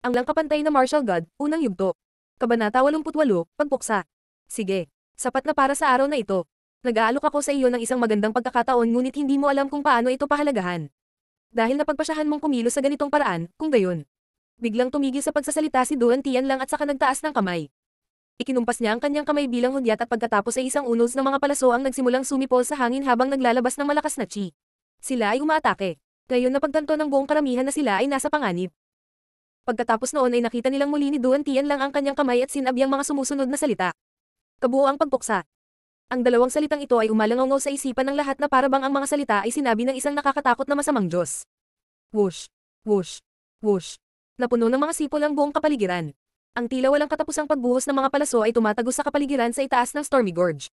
Ang langkapantay na martial god, unang yugto. Kabanata 88, Pagpuksa. Sige. Sapat na para sa araw na ito. Nag-aalok ako sa iyo ng isang magandang pagkakataon ngunit hindi mo alam kung paano ito pahalagahan. Dahil napagpasyahan mong kumilos sa ganitong paraan, kung gayon. Biglang tumigil sa pagsasalita si Duan Tian lang at saka nagtaas ng kamay. Ikinumpas niya ang kanyang kamay bilang hudyat at pagkatapos ay isang unos ng mga palaso ang nagsimulang sumipol sa hangin habang naglalabas ng malakas na chi. Sila ay umaatake. Ngayon napagtanto ng buong karamihan na sila ay nasa panganib. Pagkatapos noon ay nakita nilang muli ni Duan Tian lang ang kanyang kamay at sinabi mga sumusunod na salita. Kabuo ang pagpuksa. Ang dalawang salitang ito ay umalangaw sa isipan ng lahat na parabang ang mga salita ay sinabi ng isang nakakatakot na masamang Diyos. Whoosh! Whoosh! Whoosh! Napuno ng mga sipol ang buong kapaligiran. Ang tila walang katapusang pagbuhos ng mga palaso ay tumatagos sa kapaligiran sa itaas ng Stormy Gorge.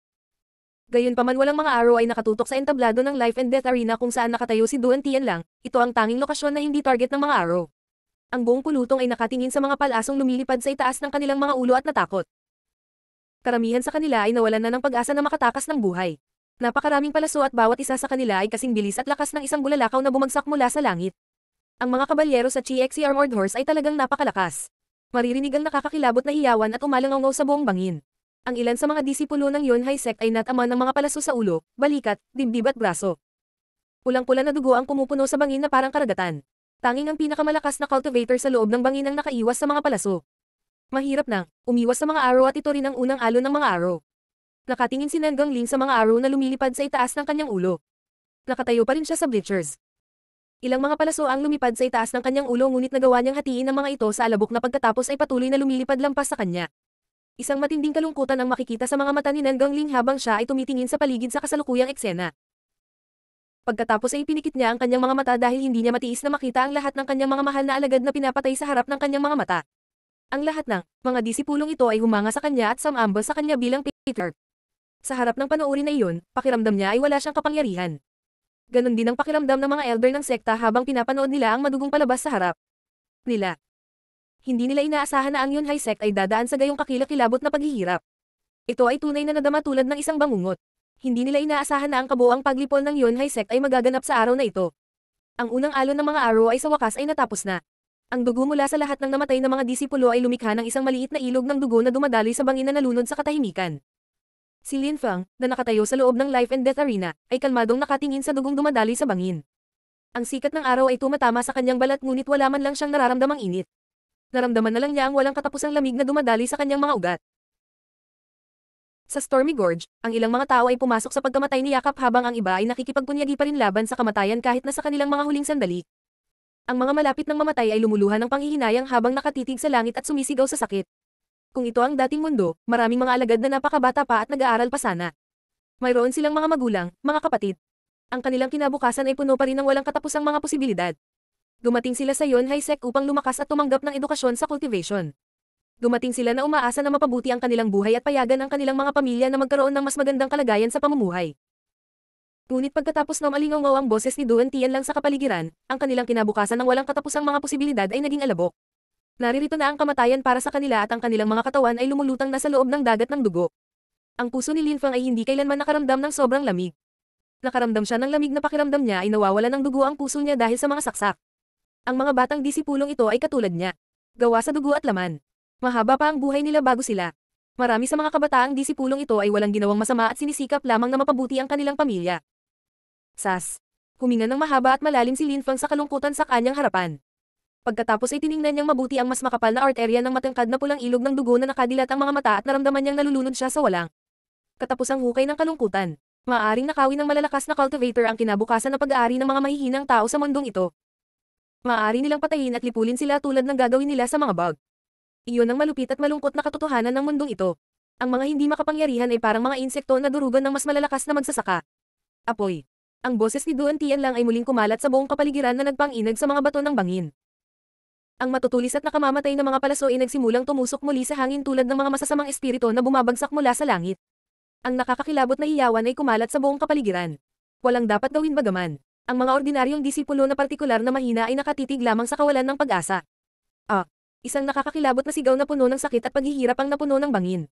Gayunpaman walang mga araw ay nakatutok sa entablado ng Life and Death Arena kung saan nakatayo si Duan Tian lang, ito ang tanging lokasyon na hindi target ng mga araw. Ang buong pulutong ay nakatingin sa mga palasong lumilipad sa itaas ng kanilang mga ulo at natakot. Karamihan sa kanila ay nawalan na ng pag-asa na makatakas ng buhay. Napakaraming palaso at bawat isa sa kanila ay kasing bilis at lakas ng isang bulalakaw na bumagsak mula sa langit. Ang mga kabalyero sa GXC Armored Horse ay talagang napakalakas. Maririnig ang nakakakilabot na hiyawan at umalangaw sa buong bangin. Ang ilan sa mga disipulo ng Yonhai Sect ay natama ng mga palaso sa ulo, balikat, dibdib at braso. Pulang-pula na dugo ang pumupuno sa bangin na parang karagatan. Tanging ang pinakamalakas na cultivator sa loob ng bangin ang nakaiwas sa mga palaso. Mahirap nang, umiwas sa mga araw at ito rin ang unang alon ng mga araw. Nakatingin si Nanggang Ling sa mga araw na lumilipad sa itaas ng kanyang ulo. Nakatayo pa rin siya sa bleachers. Ilang mga palaso ang lumipad sa itaas ng kanyang ulo ngunit nagawa niyang hatiin ang mga ito sa alabok na pagkatapos ay patuloy na lumilipad lampas sa kanya. Isang matinding kalungkutan ang makikita sa mga mata ni Nanggang Ling habang siya ay tumitingin sa paligid sa kasalukuyang eksena. Pagkatapos ay pinikit niya ang kanyang mga mata dahil hindi niya matiis na makita ang lahat ng kanyang mga mahal na alagad na pinapatay sa harap ng kanyang mga mata. Ang lahat ng mga disipulong ito ay humanga sa kanya at samambol sa kanya bilang Peter. Sa harap ng panoorin na iyon, pakiramdam niya ay wala siyang kapangyarihan. Ganon din ang pakiramdam ng mga elder ng sekta habang pinapanood nila ang madugong palabas sa harap nila. Hindi nila inaasahan na ang Yonhai sect ay dadaan sa gayong kakilakilabot na paghihirap. Ito ay tunay na nadama tulad ng isang bangungot. Hindi nila inaasahan na ang kabuang paglipol ng Yonhai sect ay magaganap sa araw na ito. Ang unang alon ng mga araw ay sa wakas ay natapos na. Ang dugo mula sa lahat ng namatay na mga disipulo ay lumikha ng isang maliit na ilog ng dugo na dumadaloy sa bangin na nalunod sa katahimikan. Si Lin Fang, na nakatayo sa loob ng Life and Death Arena, ay kalmadong nakatingin sa dugong dumadaloy sa bangin. Ang sikat ng araw ay tumatama sa kanyang balat ngunit wala man lang siyang nararamdamang init. Naramdaman na lang niya ang walang katapusang lamig na dumadali sa kanyang mga ugat. Sa Stormy Gorge, ang ilang mga tao ay pumasok sa pagkamatay ni Yakap habang ang iba ay nakikipagpunyagi pa rin laban sa kamatayan kahit na sa kanilang mga huling sandali. Ang mga malapit ng mamatay ay lumuluhan ng panghihinayang habang nakatitig sa langit at sumisigaw sa sakit. Kung ito ang dating mundo, maraming mga alagad na napakabata pa at nag-aaral pa sana. Mayroon silang mga magulang, mga kapatid. Ang kanilang kinabukasan ay puno pa rin ng walang katapusang mga posibilidad. Dumating sila sa Yon Haisek upang lumakas at tumanggap ng edukasyon sa cultivation. Dumating sila na umaasa na mapabuti ang kanilang buhay at payagan ang kanilang mga pamilya na magkaroon ng mas magandang kalagayan sa pamumuhay. Ngunit pagkatapos na malingaw ang boses ni Duan Tian lang sa kapaligiran, ang kanilang kinabukasan ng walang katapusang mga posibilidad ay naging alabok. Naririto na ang kamatayan para sa kanila at ang kanilang mga katawan ay lumulutang na sa loob ng dagat ng dugo. Ang puso ni Lin Fang ay hindi kailanman nakaramdam ng sobrang lamig. Nakaramdam siya ng lamig na pakiramdam niya ay nawawala ng dugo ang puso niya dahil sa mga saksak. Ang mga batang disipulong ito ay katulad niya. Gawa sa dugo at laman. Mahaba pa ang buhay nila bago sila. Marami sa mga kabataang disipulong ito ay walang ginawang masama at sinisikap lamang na mapabuti ang kanilang pamilya. Sas. Huminga ng mahaba at malalim si Lin Linfang sa kalungkutan sa kanyang harapan. Pagkatapos ay tiningnan niyang mabuti ang mas makapal na arterya ng matangkad na pulang ilog ng dugo na nakadilat ang mga mata at naramdaman niyang nalulunod siya sa walang. Katapos ang hukay ng kalungkutan. Maaring nakawin ng malalakas na cultivator ang kinabukasan na pag-aari ng mga mahihinang tao sa mundong ito. Maaari nilang patayin at lipulin sila tulad ng gagawin nila sa mga bug. Iyon ang malupit at malungkot na katotohanan ng mundong ito. Ang mga hindi makapangyarihan ay parang mga insekto na durugan ng mas malalakas na magsasaka. Apoy. Ang boses ni Duan Tian lang ay muling kumalat sa buong kapaligiran na nagpanginag sa mga bato ng bangin. Ang matutulis at nakamamatay na mga palaso ay nagsimulang tumusok muli sa hangin tulad ng mga masasamang espirito na bumabagsak mula sa langit. Ang nakakakilabot na hiyawan ay kumalat sa buong kapaligiran. Walang dapat gawin bagaman. Ang mga ordinaryong disipulo na partikular na mahina ay nakatitig lamang sa kawalan ng pag-asa. Ah, Isang nakakakilabot na sigaw na puno ng sakit at paghihirap ang napuno ng bangin.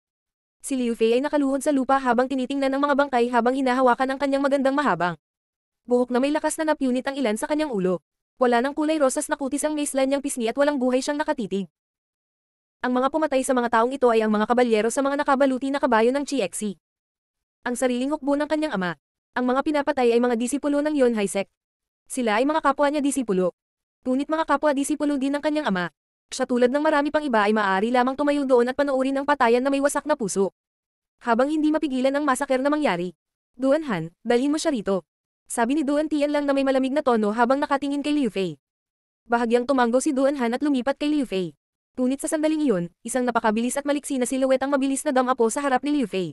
Si Liu Fei ay nakaluhod sa lupa habang tinitingnan ang mga bangkay habang hinahawakan ang kanyang magandang mahabang. Buhok na may lakas na napunit ang ilan sa kanyang ulo. Wala ng kulay rosas na kutis ang maislan niyang pisngi at walang buhay siyang nakatitig. Ang mga pumatay sa mga taong ito ay ang mga kabalyero sa mga nakabaluti na kabayo ng Chieksi. Ang sariling hukbo ng kanyang ama. Ang mga pinapatay ay mga disipulo ng Yon Haisek. Sila ay mga kapwa niya disipulo. Ngunit mga kapwa disipulo din ng kanyang ama. Sa tulad ng marami pang iba ay maaari lamang tumayo doon at panoorin ang patayan na may wasak na puso. Habang hindi mapigilan ang masaker na mangyari. Duan Han, dalhin mo siya rito. Sabi ni Duan Tian lang na may malamig na tono habang nakatingin kay Liu Fei. Bahagyang tumanggo si Duan Han at lumipat kay Liu Fei. Ngunit sa sandaling iyon, isang napakabilis at maliksi na silhuwet ang mabilis na damapo sa harap ni Liu Fei.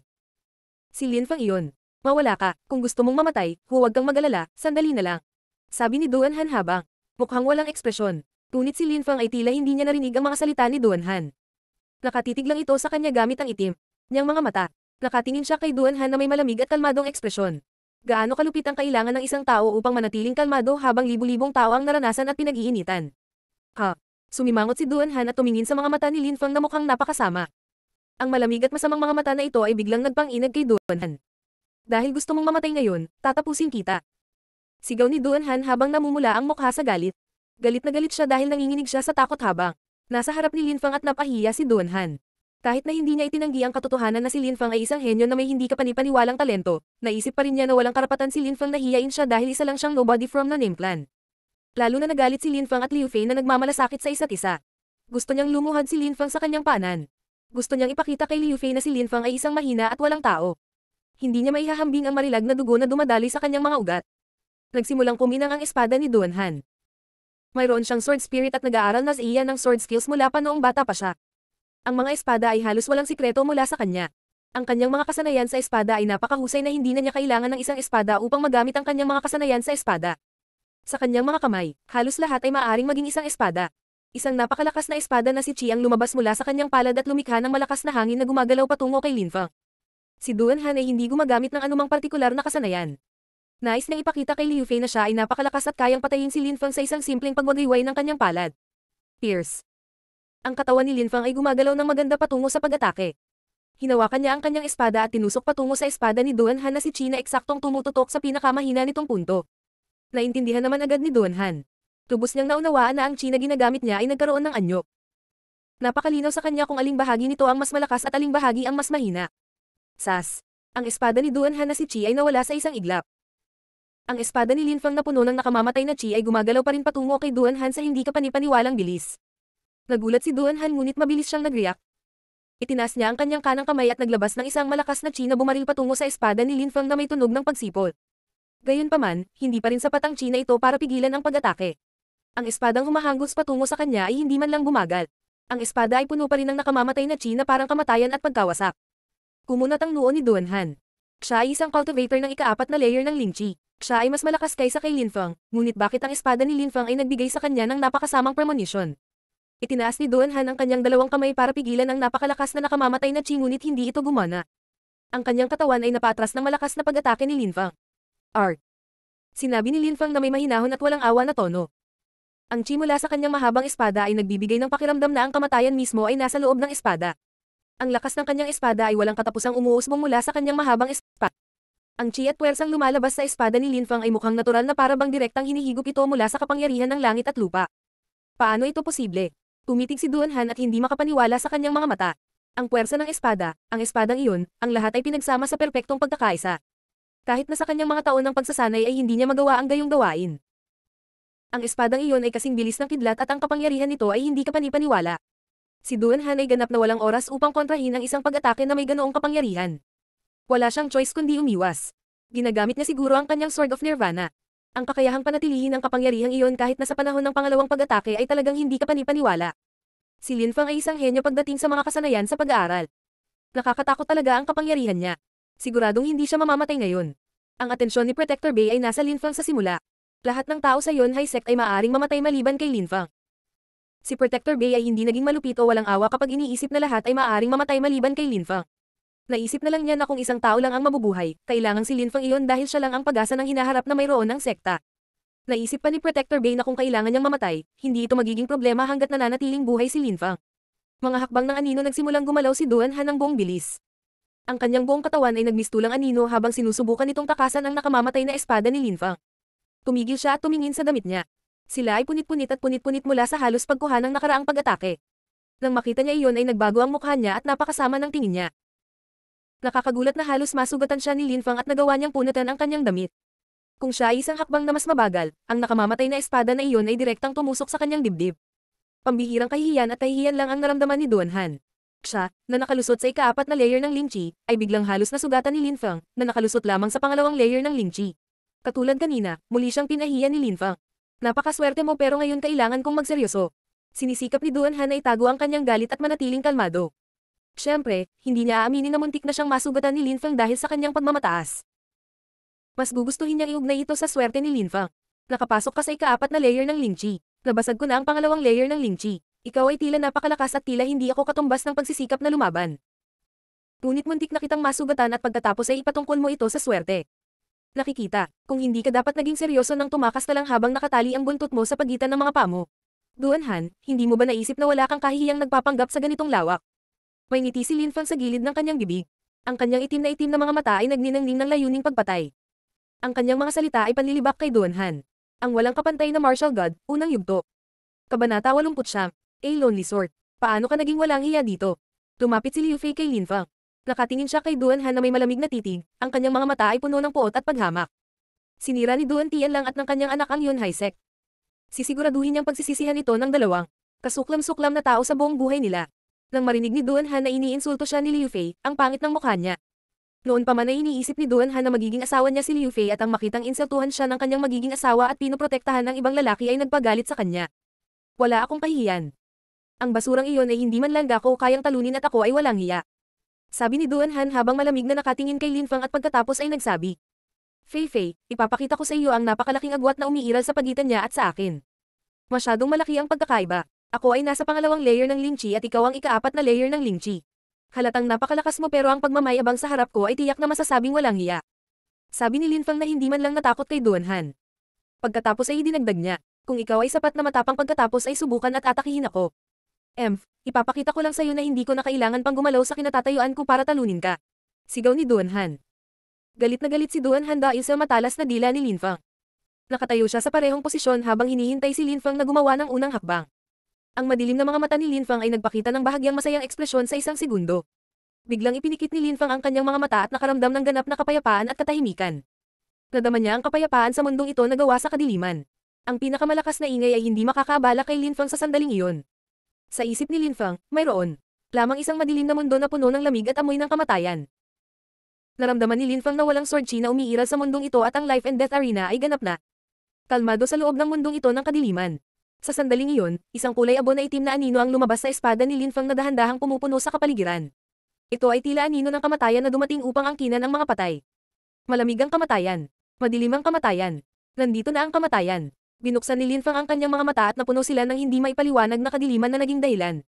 Si Lin Fang iyon. Mawala ka, kung gusto mong mamatay, huwag kang magalala, sandali na lang. Sabi ni Duan Han habang mukhang walang ekspresyon. Ngunit si Lin Fang ay tila hindi niya narinig ang mga salita ni Duan Han. Nakatitig lang ito sa kanya gamit ang itim niyang mga mata. Nakatingin siya kay Duan Han na may malamig at kalmadong ekspresyon. Gaano kalupit ang kailangan ng isang tao upang manatiling kalmado habang libu-libong tao ang naranasan at pinag-iinitan. Ha! Sumimangot si Duan Han at tumingin sa mga mata ni Lin Fang na mukhang napakasama. Ang malamig at masamang mga mata na ito ay biglang nagpanginag kay Duan Han. Dahil gusto mong mamatay ngayon, tatapusin kita. Sigaw ni Duan Han habang namumula ang mukha sa galit. Galit na galit siya dahil nanginginig siya sa takot habang nasa harap ni Linfang at napahiya si Donhan. Kahit na hindi niya itinanggi ang katotohanan na si Linfang ay isang henyo na may hindi kapanipaniwalang talento, naisip pa rin niya na walang karapatan si Linfang na hiyain siya dahil isa lang siyang nobody from the name clan. Lalo na nagalit si Linfang at Liu Fei na nagmamalasakit sa isa't isa. Gusto niyang lumuhad si Linfang sa kanyang panan. Gusto niyang ipakita kay Liu Fei na si Linfang ay isang mahina at walang tao. Hindi niya maihahambing ang marilag na dugo na dumadaloy sa kanyang mga ugat. Nagsimulang kuminang ang espada ni Duanhan. Mayroon siyang sword spirit at nag-aaral na siya ng sword skills mula pa noong bata pa siya. Ang mga espada ay halos walang sikreto mula sa kanya. Ang kanyang mga kasanayan sa espada ay napakahusay na hindi na niya kailangan ng isang espada upang magamit ang kanyang mga kasanayan sa espada. Sa kanyang mga kamay, halos lahat ay maaaring maging isang espada. Isang napakalakas na espada na si Chi lumabas mula sa kanyang palad at lumikha ng malakas na hangin na gumagalaw patungo kay Linfa. Si Duan Han ay hindi gumagamit ng anumang partikular na kasanayan. Nais na ipakita kay Liu Fei na siya ay napakalakas at kayang patayin si Lin Feng sa isang simpleng pagwagayway ng kanyang palad. Pierce. Ang katawan ni Lin Feng ay gumagalaw ng maganda patungo sa pag-atake. Hinawakan niya ang kanyang espada at tinusok patungo sa espada ni Duan Han na si China eksaktong tumututok sa pinakamahina nitong punto. Naintindihan naman agad ni Duan Han. Tubos niyang naunawaan na ang China ginagamit niya ay nagkaroon ng anyo. Napakalinaw sa kanya kung aling bahagi nito ang mas malakas at aling bahagi ang mas mahina. Sas. Ang espada ni Duan Han na si Chi ay nawala sa isang iglap ang espada ni Lin Fang na puno ng nakamamatay na chi ay gumagalaw pa rin patungo kay Duan Han sa hindi kapanipaniwalang bilis. Nagulat si Duan Han ngunit mabilis siyang nag-react. Itinas niya ang kanyang kanang kamay at naglabas ng isang malakas na chi na bumaril patungo sa espada ni Lin Fang na may tunog ng pagsipol. Gayunpaman, hindi pa rin sapat ang chi na ito para pigilan ang pag-atake. Ang espadang humahanggos patungo sa kanya ay hindi man lang bumagal. Ang espada ay puno pa rin ng nakamamatay na chi na parang kamatayan at pagkawasak. Kumunat ang noo ni Duan Han. Siya ay isang cultivator ng ikaapat na layer ng Lingchi. Siya ay mas malakas kaysa kay Lin Linfang, ngunit bakit ang espada ni Lin Linfang ay nagbigay sa kanya ng napakasamang premonition? Itinaas ni Doan Han ang kanyang dalawang kamay para pigilan ang napakalakas na nakamamatay na Chi ngunit hindi ito gumana. Ang kanyang katawan ay napatras ng malakas na pag-atake ni Linfang. Art. Sinabi ni Lin Linfang na may mahinahon at walang awa na tono. Ang chi mula sa kanyang mahabang espada ay nagbibigay ng pakiramdam na ang kamatayan mismo ay nasa loob ng espada. Ang lakas ng kanyang espada ay walang katapusang umuusbong mula sa kanyang mahabang espada. Ang chi at puwersang lumalabas sa espada ni Lin Fang ay mukhang natural na para bang direktang hinihigop ito mula sa kapangyarihan ng langit at lupa. Paano ito posible? Tumitig si Duan Han at hindi makapaniwala sa kanyang mga mata. Ang puwersa ng espada, ang espadang iyon, ang lahat ay pinagsama sa perpektong pagkakaisa. Kahit na sa kanyang mga taon ng pagsasanay ay hindi niya magawa ang gayong gawain. Ang espadang iyon ay kasing bilis ng kidlat at ang kapangyarihan nito ay hindi kapanipaniwala. Si Duanhan ay ganap na walang oras upang kontrahin ang isang pag-atake na may ganoong kapangyarihan. Wala siyang choice kundi umiwas. Ginagamit niya siguro ang kanyang Sword of Nirvana. Ang kakayahang panatilihin ang kapangyarihang iyon kahit na sa panahon ng pangalawang pag-atake ay talagang hindi ka panipaniwala. Si Lin Fang ay isang henyo pagdating sa mga kasanayan sa pag-aaral. Nakakatakot talaga ang kapangyarihan niya. Siguradong hindi siya mamamatay ngayon. Ang atensyon ni Protector Bay ay nasa Lin Fang sa simula. Lahat ng tao sa Yon High Sect ay maaring mamatay maliban kay Lin Fang. Si Protector Bay ay hindi naging malupit o walang awa kapag iniisip na lahat ay maaaring mamatay maliban kay Linfang. Naisip na lang niya na kung isang tao lang ang mabubuhay, kailangan si Linfang iyon dahil siya lang ang pag-asa ng hinaharap na mayroon ng sekta. Naisip pa ni Protector Bay na kung kailangan niyang mamatay, hindi ito magiging problema hanggat nananatiling buhay si Linfang. Mga hakbang ng anino nagsimulang gumalaw si Duan Han ng buong bilis. Ang kanyang buong katawan ay nagmistulang anino habang sinusubukan nitong takasan ang nakamamatay na espada ni Linfang. Tumigil siya at tumingin sa damit niya. Sila ay punit-punit at punit-punit mula sa halos pagkuha ng nakaraang pag-atake. Nang makita niya iyon ay nagbago ang mukha niya at napakasama ng tingin niya. Nakakagulat na halos masugatan siya ni Lin Fang at nagawa niyang punutan ang kanyang damit. Kung siya ay isang hakbang na mas mabagal, ang nakamamatay na espada na iyon ay direktang tumusok sa kanyang dibdib. Pambihirang kahihiyan at kahihiyan lang ang naramdaman ni Duan Han. Siya, na nakalusot sa ikaapat na layer ng lingchi, ay biglang halos nasugatan ni Lin Fang, na nakalusot lamang sa pangalawang layer ng lingchi. Katulad kanina, muli siyang pinahiya ni Lin Fang. Napakaswerte mo pero ngayon kailangan kong magseryoso. Sinisikap ni Duan Han na itago ang kanyang galit at manatiling kalmado. Siyempre, hindi niya aaminin na muntik na siyang masugatan ni Lin Feng dahil sa kanyang pagmamataas. Mas gugustuhin niyang iugnay ito sa swerte ni Linfang. Nakapasok ka sa ikaapat na layer ng Lingchi. Nabasag ko na ang pangalawang layer ng Lingchi. Ikaw ay tila napakalakas at tila hindi ako katumbas ng pagsisikap na lumaban. Ngunit muntik na kitang masugatan at pagkatapos ay ipatungkol mo ito sa swerte. Nakikita, kung hindi ka dapat naging seryoso nang tumakas na lang habang nakatali ang buntot mo sa pagitan ng mga paa Duanhan, hindi mo ba naisip na wala kang kahihiyang nagpapanggap sa ganitong lawak? May ngiti si Linfang sa gilid ng kanyang bibig. Ang kanyang itim na itim na mga mata ay nagninangning ng layuning pagpatay. Ang kanyang mga salita ay panlilibak kay Duanhan. Ang walang kapantay na martial god, unang yugto. Kabanata 89. A Lonely Sort. Paano ka naging walang hiya dito? Tumapit si Liu Fei kay Linfang. Nakatingin siya kay Duan Han na may malamig na titig, ang kanyang mga mata ay puno ng puot at paghamak. Sinira ni Duan Tian lang at ng kanyang anak ang Yun Haisek. Sisiguraduhin niyang pagsisisihan ito ng dalawang kasuklam-suklam na tao sa buong buhay nila. Nang marinig ni Duan Han na iniinsulto siya ni Liu Fei, ang pangit ng mukha niya. Noon pa man ay iniisip ni Duan Han na magiging asawa niya si Liu Fei at ang makitang insultuhan siya ng kanyang magiging asawa at pinoprotektahan ng ibang lalaki ay nagpagalit sa kanya. Wala akong kahihiyan. Ang basurang iyon ay hindi man langga ko kayang talunin at ako ay walang hiya. Sabi ni Duan Han habang malamig na nakatingin kay Lin Fang at pagkatapos ay nagsabi. Fei Fei, ipapakita ko sa iyo ang napakalaking agwat na umiiral sa pagitan niya at sa akin. Masyadong malaki ang pagkakaiba. Ako ay nasa pangalawang layer ng Lingchi at ikaw ang ikaapat na layer ng Lingchi. Halatang napakalakas mo pero ang pagmamayabang sa harap ko ay tiyak na masasabing walang hiya. Sabi ni Lin Fang na hindi man lang natakot kay Duan Han. Pagkatapos ay idinagdag niya, kung ikaw ay sapat na matapang pagkatapos ay subukan at atakihin ako. Emph, ipapakita ko lang sa'yo na hindi ko na kailangan pang gumalaw sa kinatatayuan ko para talunin ka. Sigaw ni Duan Han. Galit na galit si Duan Han dahil sa matalas na dila ni Lin Fang. Nakatayo siya sa parehong posisyon habang hinihintay si Lin Fang na gumawa ng unang hakbang. Ang madilim na mga mata ni Lin Fang ay nagpakita ng bahagyang masayang ekspresyon sa isang segundo. Biglang ipinikit ni Lin Fang ang kanyang mga mata at nakaramdam ng ganap na kapayapaan at katahimikan. Nadama niya ang kapayapaan sa mundong ito na gawa sa kadiliman. Ang pinakamalakas na ingay ay hindi makakabala kay Lin Fang sa sandaling iyon. Sa isip ni Lin Linfang, mayroon. Lamang isang madilim na mundo na puno ng lamig at amoy ng kamatayan. Naramdaman ni Lin Linfang na walang sword na umiiral sa mundong ito at ang life and death arena ay ganap na. Kalmado sa loob ng mundong ito ng kadiliman. Sa sandaling iyon, isang kulay abo na itim na anino ang lumabas sa espada ni Lin Linfang na dahan-dahang pumupuno sa kapaligiran. Ito ay tila anino ng kamatayan na dumating upang angkinan ang mga patay. Malamig ang kamatayan. Madilim ang kamatayan. Nandito na ang kamatayan. Binuksan ni Linfang ang kanyang mga mata at napuno sila ng hindi maipaliwanag na kadiliman na naging dahilan.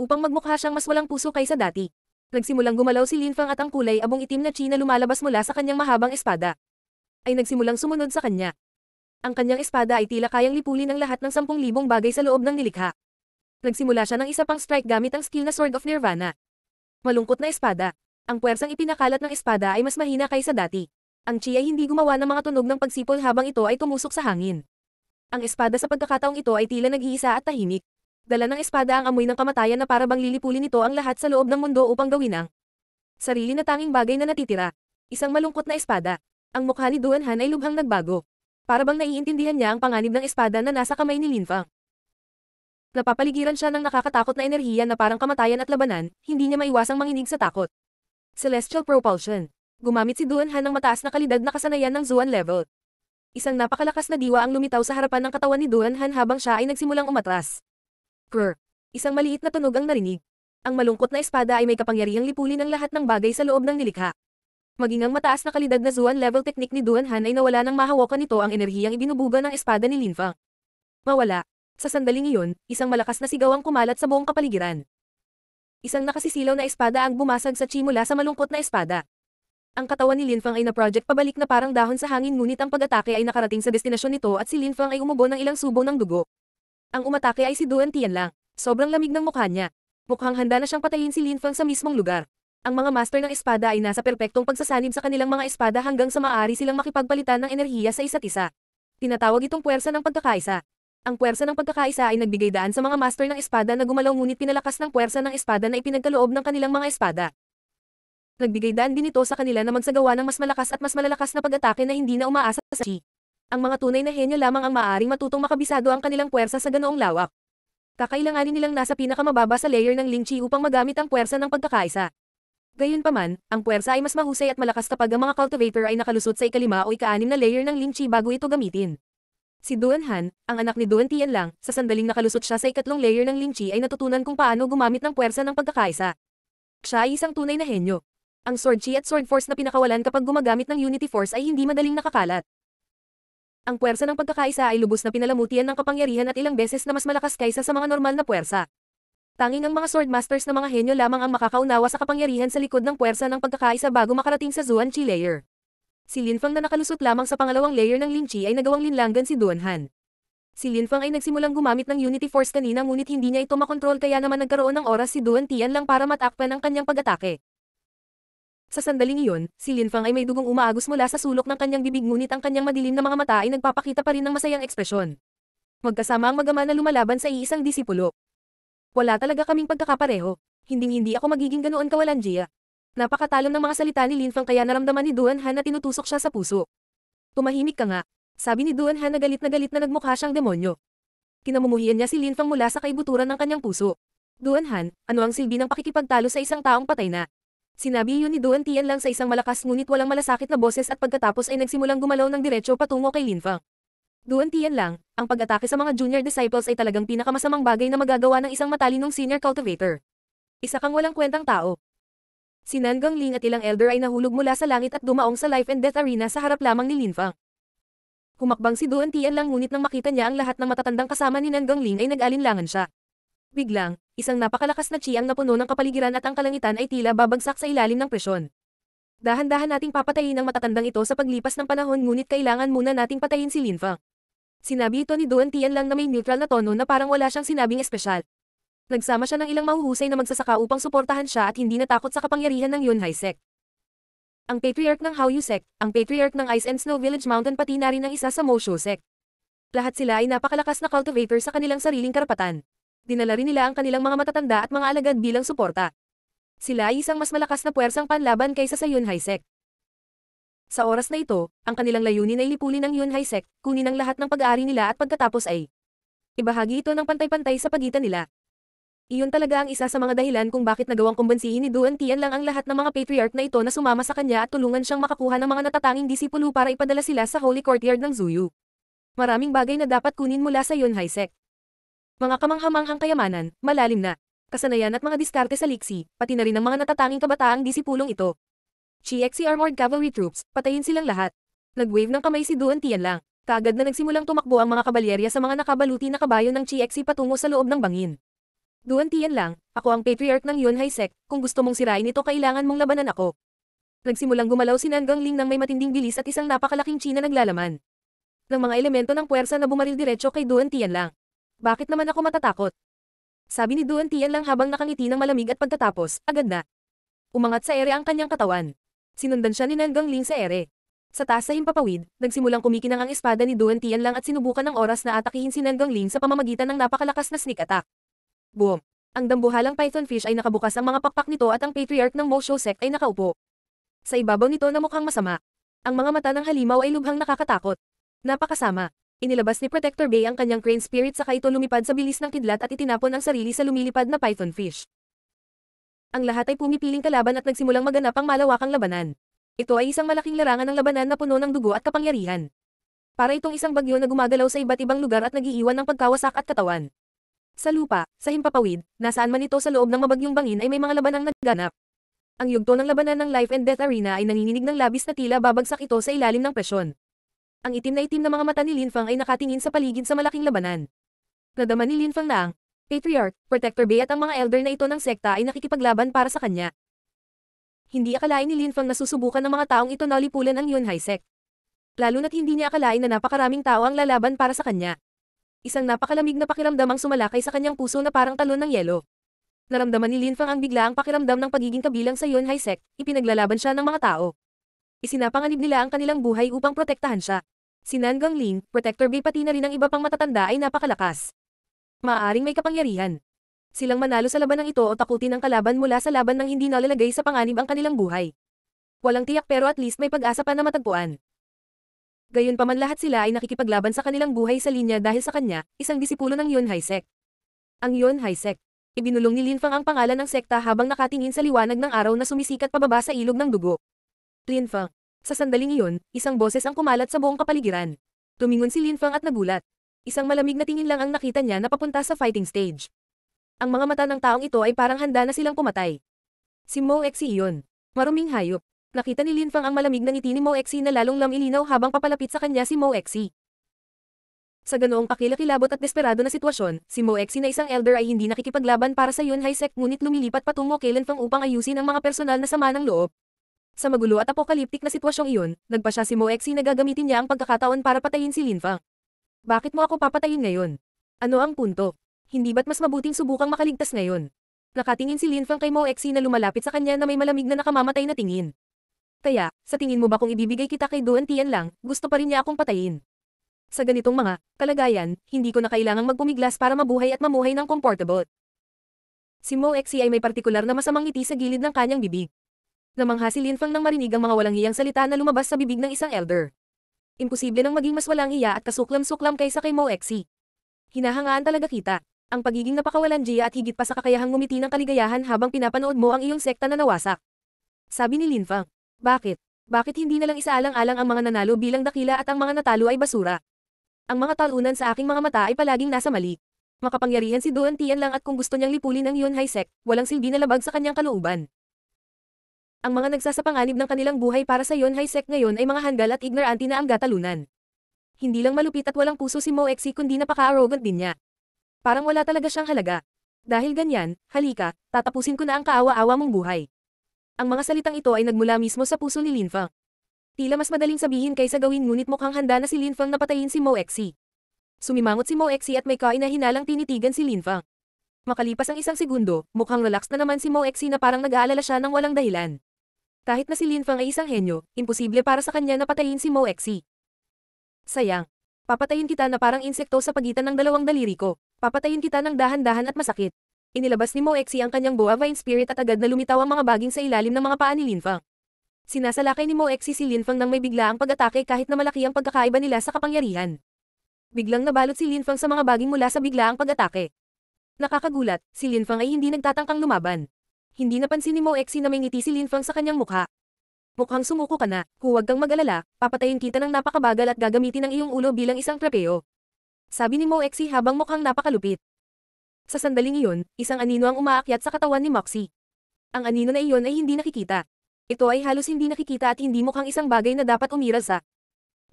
Upang magmukha siyang mas walang puso kaysa dati. Nagsimulang gumalaw si Linfang at ang kulay abong itim na chi na lumalabas mula sa kanyang mahabang espada. Ay nagsimulang sumunod sa kanya. Ang kanyang espada ay tila kayang lipulin ang lahat ng 10,000 bagay sa loob ng nilikha. Nagsimula siya ng isa pang strike gamit ang skill na Sword of Nirvana. Malungkot na espada. Ang puwersang ipinakalat ng espada ay mas mahina kaysa dati. Ang chi ay hindi gumawa ng mga tunog ng pagsipol habang ito ay tumusok sa hangin. Ang espada sa pagkakataong ito ay tila nag at tahimik. Dala ng espada ang amoy ng kamatayan na para bang lilipulin nito ang lahat sa loob ng mundo upang gawin ang sarili na tanging bagay na natitira. Isang malungkot na espada. Ang mukha ni Duan Han ay lubhang nagbago. Para bang naiintindihan niya ang panganib ng espada na nasa kamay ni Lin Fang. Napapaligiran siya ng nakakatakot na enerhiya na parang kamatayan at labanan, hindi niya maiwasang manginig sa takot. Celestial Propulsion. Gumamit si Duan Han ng mataas na kalidad na kasanayan ng Zuan level isang napakalakas na diwa ang lumitaw sa harapan ng katawan ni Duan Han habang siya ay nagsimulang umatras. Krr! Isang maliit na tunog ang narinig. Ang malungkot na espada ay may kapangyarihang lipulin ang lahat ng bagay sa loob ng nilikha. Maging ang mataas na kalidad na Zuan level technique ni Duan Han ay nawala nang mahawakan nito ang enerhiyang ibinubuga ng espada ni Lin Linfang. Mawala. Sa sandaling iyon, isang malakas na sigaw ang kumalat sa buong kapaligiran. Isang nakasisilaw na espada ang bumasag sa chi mula sa malungkot na espada. Ang katawan ni Linfang ay na-project pabalik na parang dahon sa hangin ngunit ang pag-atake ay nakarating sa destinasyon nito at si Linfang ay umubo ng ilang subo ng dugo. Ang umatake ay si Duan Tian lang. Sobrang lamig ng mukha niya. Mukhang handa na siyang patayin si Linfang sa mismong lugar. Ang mga master ng espada ay nasa perpektong pagsasanib sa kanilang mga espada hanggang sa maaari silang makipagpalitan ng enerhiya sa isa't isa. Tinatawag itong puwersa ng pagkakaisa. Ang puwersa ng pagkakaisa ay nagbigay daan sa mga master ng espada na gumalaw ngunit pinalakas ng puwersa ng espada na ipinagkaloob ng kanilang mga espada. Nagbigay daan din ito sa kanila na magsagawa ng mas malakas at mas malalakas na pag-atake na hindi na umaasa sa chi. Ang mga tunay na henyo lamang ang maaaring matutong makabisado ang kanilang puwersa sa ganoong lawak. Kakailanganin nilang nasa pinakamababa sa layer ng Ling Chi upang magamit ang puwersa ng pagkakaisa. Gayunpaman, ang puwersa ay mas mahusay at malakas kapag ang mga cultivator ay nakalusot sa ikalima o ikaanim na layer ng Ling Chi bago ito gamitin. Si Duan Han, ang anak ni Duan Tian Lang, sa sandaling nakalusot siya sa ikatlong layer ng Ling Chi ay natutunan kung paano gumamit ng puwersa ng pagkakaisa. Siya ay isang tunay na henyo. Ang Sword Chi at Sword Force na pinakawalan kapag gumagamit ng Unity Force ay hindi madaling nakakalat. Ang puwersa ng pagkakaisa ay lubos na pinalamutian ng kapangyarihan at ilang beses na mas malakas kaysa sa mga normal na puwersa. Tanging ang mga sword masters na mga henyo lamang ang makakaunawa sa kapangyarihan sa likod ng puwersa ng pagkakaisa bago makarating sa Zuan Chi layer. Si Lin Fang na nakalusot lamang sa pangalawang layer ng Lin Chi ay nagawang linlanggan si Duan Han. Si Lin Fang ay nagsimulang gumamit ng Unity Force kanina ngunit hindi niya ito makontrol kaya naman nagkaroon ng oras si Duan Tian lang para matakpan ang kanyang pag-atake. Sa sandaling iyon, si Lin Fang ay may dugong umaagos mula sa sulok ng kanyang bibig ngunit ang kanyang madilim na mga mata ay nagpapakita pa rin ng masayang ekspresyon. Magkasama ang magama na lumalaban sa iisang disipulo. Wala talaga kaming pagkakapareho. Hinding-hindi ako magiging ganoon kawalan Gia. Napakatalon ng mga salita ni Lin Fang kaya naramdaman ni Duan Han na tinutusok siya sa puso. Tumahimik ka nga. Sabi ni Duan Han na galit na galit na nagmukha siyang demonyo. Kinamumuhian niya si Lin Fang mula sa kaibuturan ng kanyang puso. Duan Han, ano ang silbi ng pakikipagtalo sa isang taong patay na? Sinabi yun ni Duan Tian lang sa isang malakas ngunit walang malasakit na boses at pagkatapos ay nagsimulang gumalaw ng diretso patungo kay Lin Fang. Duan Tian lang, ang pag-atake sa mga junior disciples ay talagang pinakamasamang bagay na magagawa ng isang matalinong senior cultivator. Isa kang walang kwentang tao. Si Nangang Ling at ilang elder ay nahulog mula sa langit at dumaong sa life and death arena sa harap lamang ni Lin Fang. Humakbang si Duan Tian lang ngunit nang makita niya ang lahat ng matatandang kasama ni Nangang Ling ay nag-alinlangan siya. Biglang, isang napakalakas na chiang na puno ng kapaligiran at ang kalangitan ay tila babagsak sa ilalim ng presyon. Dahan-dahan nating papatayin ang matatandang ito sa paglipas ng panahon ngunit kailangan muna nating patayin si Linfa. Sinabi ito ni Duan Tian lang na may neutral na tono na parang wala siyang sinabing espesyal. Nagsama siya ng ilang mahuhusay na magsasaka upang suportahan siya at hindi natakot sa kapangyarihan ng Yun Hai Sect. Ang patriarch ng Haoyu Sect, ang patriarch ng Ice and Snow Village Mountain pati na rin ang isa sa Moshu Sect. Lahat sila ay napakalakas na cultivator sa kanilang sariling karapatan. Dinala rin nila ang kanilang mga matatanda at mga alagad bilang suporta. Sila ay isang mas malakas na puwersang panlaban kaysa sa Yun Haisek. Sa oras na ito, ang kanilang layunin ay lipulin ang Yun Haisek, kunin ang lahat ng pag-aari nila at pagkatapos ay ibahagi ito ng pantay-pantay sa pagitan nila. Iyon talaga ang isa sa mga dahilan kung bakit nagawang kumbansihin ni Duan Tian lang ang lahat ng mga patriarch na ito na sumama sa kanya at tulungan siyang makakuha ng mga natatanging disipulo para ipadala sila sa Holy Courtyard ng Zuyu. Maraming bagay na dapat kunin mula sa Yun Haisek. Mga kamanghamanghang kayamanan, malalim na kasanayan at mga diskarte sa liksi, pati na rin ang mga natatanging kabataang disipulong ito. GXC Armored Cavalry Troops, patayin silang lahat. Nagwave ng kamay si Duan Tian lang. Kaagad na nagsimulang tumakbo ang mga kabalyerya sa mga nakabaluti na kabayo ng GXC patungo sa loob ng bangin. Duan Tian lang, ako ang patriarch ng Yun Hai Sect, kung gusto mong sirain ito kailangan mong labanan ako. Nagsimulang gumalaw si Nangang Ling nang may matinding bilis at isang napakalaking China naglalaman. Ng mga elemento ng puwersa na bumaril diretso kay Duan Tian lang. Bakit naman ako matatakot? Sabi ni Duan Tian lang habang nakangiti ng malamig at pagtatapos, agad na. Umangat sa ere ang kanyang katawan. Sinundan siya ni Nanggang Ling sa ere. Sa taas sa himpapawid, nagsimulang kumikinang ang espada ni Duan Tian lang at sinubukan ng oras na atakihin si Nanggang Ling sa pamamagitan ng napakalakas na sneak attack. Boom! Ang dambuhalang python fish ay nakabukas ang mga pakpak nito at ang patriarch ng Mosho sect ay nakaupo. Sa ibabaw nito na mukhang masama. Ang mga mata ng halimaw ay lubhang nakakatakot. Napakasama inilabas ni Protector Bay ang kanyang crane spirit saka ito lumipad sa bilis ng kidlat at itinapon ang sarili sa lumilipad na python fish. Ang lahat ay pumipiling kalaban at nagsimulang maganap ang malawakang labanan. Ito ay isang malaking larangan ng labanan na puno ng dugo at kapangyarihan. Para itong isang bagyo na gumagalaw sa iba't ibang lugar at nagiiwan ng pagkawasak at katawan. Sa lupa, sa himpapawid, nasaan man ito sa loob ng mabagyong bangin ay may mga labanang nagganap. Ang yugto ng labanan ng life and death arena ay nanginginig ng labis na tila babagsak ito sa ilalim ng presyon. Ang itim na itim na mga mata ni Linfang ay nakatingin sa paligid sa malaking labanan. Nadama ni Linfang na ang Patriarch, Protector Bay at ang mga elder na ito ng sekta ay nakikipaglaban para sa kanya. Hindi akalain ni Linfang na susubukan ng mga taong ito na lipulan ang Yun Sect. Lalo na't hindi niya akalain na napakaraming tao ang lalaban para sa kanya. Isang napakalamig na pakiramdam ang sumalakay sa kanyang puso na parang talon ng yelo. Naramdaman ni Linfang ang bigla ang pakiramdam ng pagiging kabilang sa Yun Sect, ipinaglalaban siya ng mga tao. Isinapanganib nila ang kanilang buhay upang protektahan siya. Si Nangang Ling, Protector Bay pati na rin ang iba pang matatanda ay napakalakas. Maaring may kapangyarihan. Silang manalo sa labanang ito o takutin ang kalaban mula sa laban nang hindi nalalagay sa panganib ang kanilang buhay. Walang tiyak pero at least may pag-asa pa na matagpuan. Gayunpaman lahat sila ay nakikipaglaban sa kanilang buhay sa linya dahil sa kanya, isang disipulo ng Yun Haisek. Ang Yun Haisek. Ibinulong ni Linfang ang pangalan ng sekta habang nakatingin sa liwanag ng araw na sumisikat pababa sa ilog ng dugo. Linfang, sa sandaling iyon, isang boses ang kumalat sa buong kapaligiran. Tumingon si Lin Fang at nagulat. Isang malamig na tingin lang ang nakita niya na papunta sa fighting stage. Ang mga mata ng taong ito ay parang handa na silang pumatay. Si Mo Exi iyon. Maruming hayop. Nakita ni Lin Fang ang malamig na ngiti ni Mo Exi na lalong lamilinaw habang papalapit sa kanya si Mo Exi. Sa ganoong kakilakilabot at desperado na sitwasyon, si Mo Exi na isang elder ay hindi nakikipaglaban para sa Yun High Sect ngunit lumilipat patungo kay Lin Fang upang ayusin ang mga personal na sama ng loob. Sa magulo at apokaliptik na sitwasyong iyon, nagpa siya si Moexi na gagamitin niya ang pagkakataon para patayin si Linfang. Bakit mo ako papatayin ngayon? Ano ang punto? Hindi ba't mas mabuting subukang makaligtas ngayon? Nakatingin si Linfang kay Moexi na lumalapit sa kanya na may malamig na nakamamatay na tingin. Kaya, sa tingin mo ba kung ibibigay kita kay Duan Tian lang, gusto pa rin niya akong patayin? Sa ganitong mga kalagayan, hindi ko na kailangang magpumiglas para mabuhay at mamuhay ng comfortable. Si Mo Exi ay may partikular na masamang ngiti sa gilid ng kanyang bibig. Namangha si Linfang nang marinig ang mga walang hiyang salita na lumabas sa bibig ng isang elder. Imposible nang maging mas walang hiya at kasuklam-suklam kaysa kay Mo Exi. Hinahangaan talaga kita. Ang pagiging napakawalan Gia at higit pa sa kakayahang ngumiti ng kaligayahan habang pinapanood mo ang iyong sekta na nawasak. Sabi ni Lin Fang, Bakit? Bakit hindi na lang isaalang-alang ang mga nanalo bilang dakila at ang mga natalo ay basura? Ang mga talunan sa aking mga mata ay palaging nasa mali. Makapangyarihan si Duan Tian lang at kung gusto niyang lipulin ang Yun Hai Sect, walang silbi na labag sa kanyang kalooban ang mga nagsasapanganib ng kanilang buhay para sa Yon Haisek ngayon ay mga hanggal at ignorante na ang gatalunan. Hindi lang malupit at walang puso si Mo Exi kundi napaka-arrogant din niya. Parang wala talaga siyang halaga. Dahil ganyan, halika, tatapusin ko na ang kaawa-awa mong buhay. Ang mga salitang ito ay nagmula mismo sa puso ni Linfang. Tila mas madaling sabihin kaysa gawin ngunit mukhang handa na si Linfang na patayin si Mo Exi. Sumimangot si Mo Exi at may kain tinitigan si Linfang. Makalipas ang isang segundo, mukhang relax na naman si Mo Exi na parang nag-aalala siya ng walang dahilan. Kahit na si Lin Fang ay isang henyo, imposible para sa kanya na patayin si Mo Xi. Sayang. Papatayin kita na parang insekto sa pagitan ng dalawang daliri ko. Papatayin kita ng dahan-dahan at masakit. Inilabas ni Mo Xi ang kanyang boa vine spirit at agad na lumitaw ang mga baging sa ilalim ng mga paa ni Lin Fang. Sinasalakay ni Mo Xi si Lin Fang nang may bigla ang pag-atake kahit na malaki ang pagkakaiba nila sa kapangyarihan. Biglang nabalot si Lin Fang sa mga baging mula sa bigla ang pag-atake. Nakakagulat, si Lin Fang ay hindi nagtatangkang lumaban hindi napansin ni Mo Exi na may ngiti si Lin Fang sa kanyang mukha. Mukhang sumuko ka na, huwag kang mag-alala, papatayin kita ng napakabagal at gagamitin ang iyong ulo bilang isang trapeo. Sabi ni Mo Exi habang mukhang napakalupit. Sa sandaling iyon, isang anino ang umaakyat sa katawan ni Moxie. Ang anino na iyon ay hindi nakikita. Ito ay halos hindi nakikita at hindi mukhang isang bagay na dapat umiral sa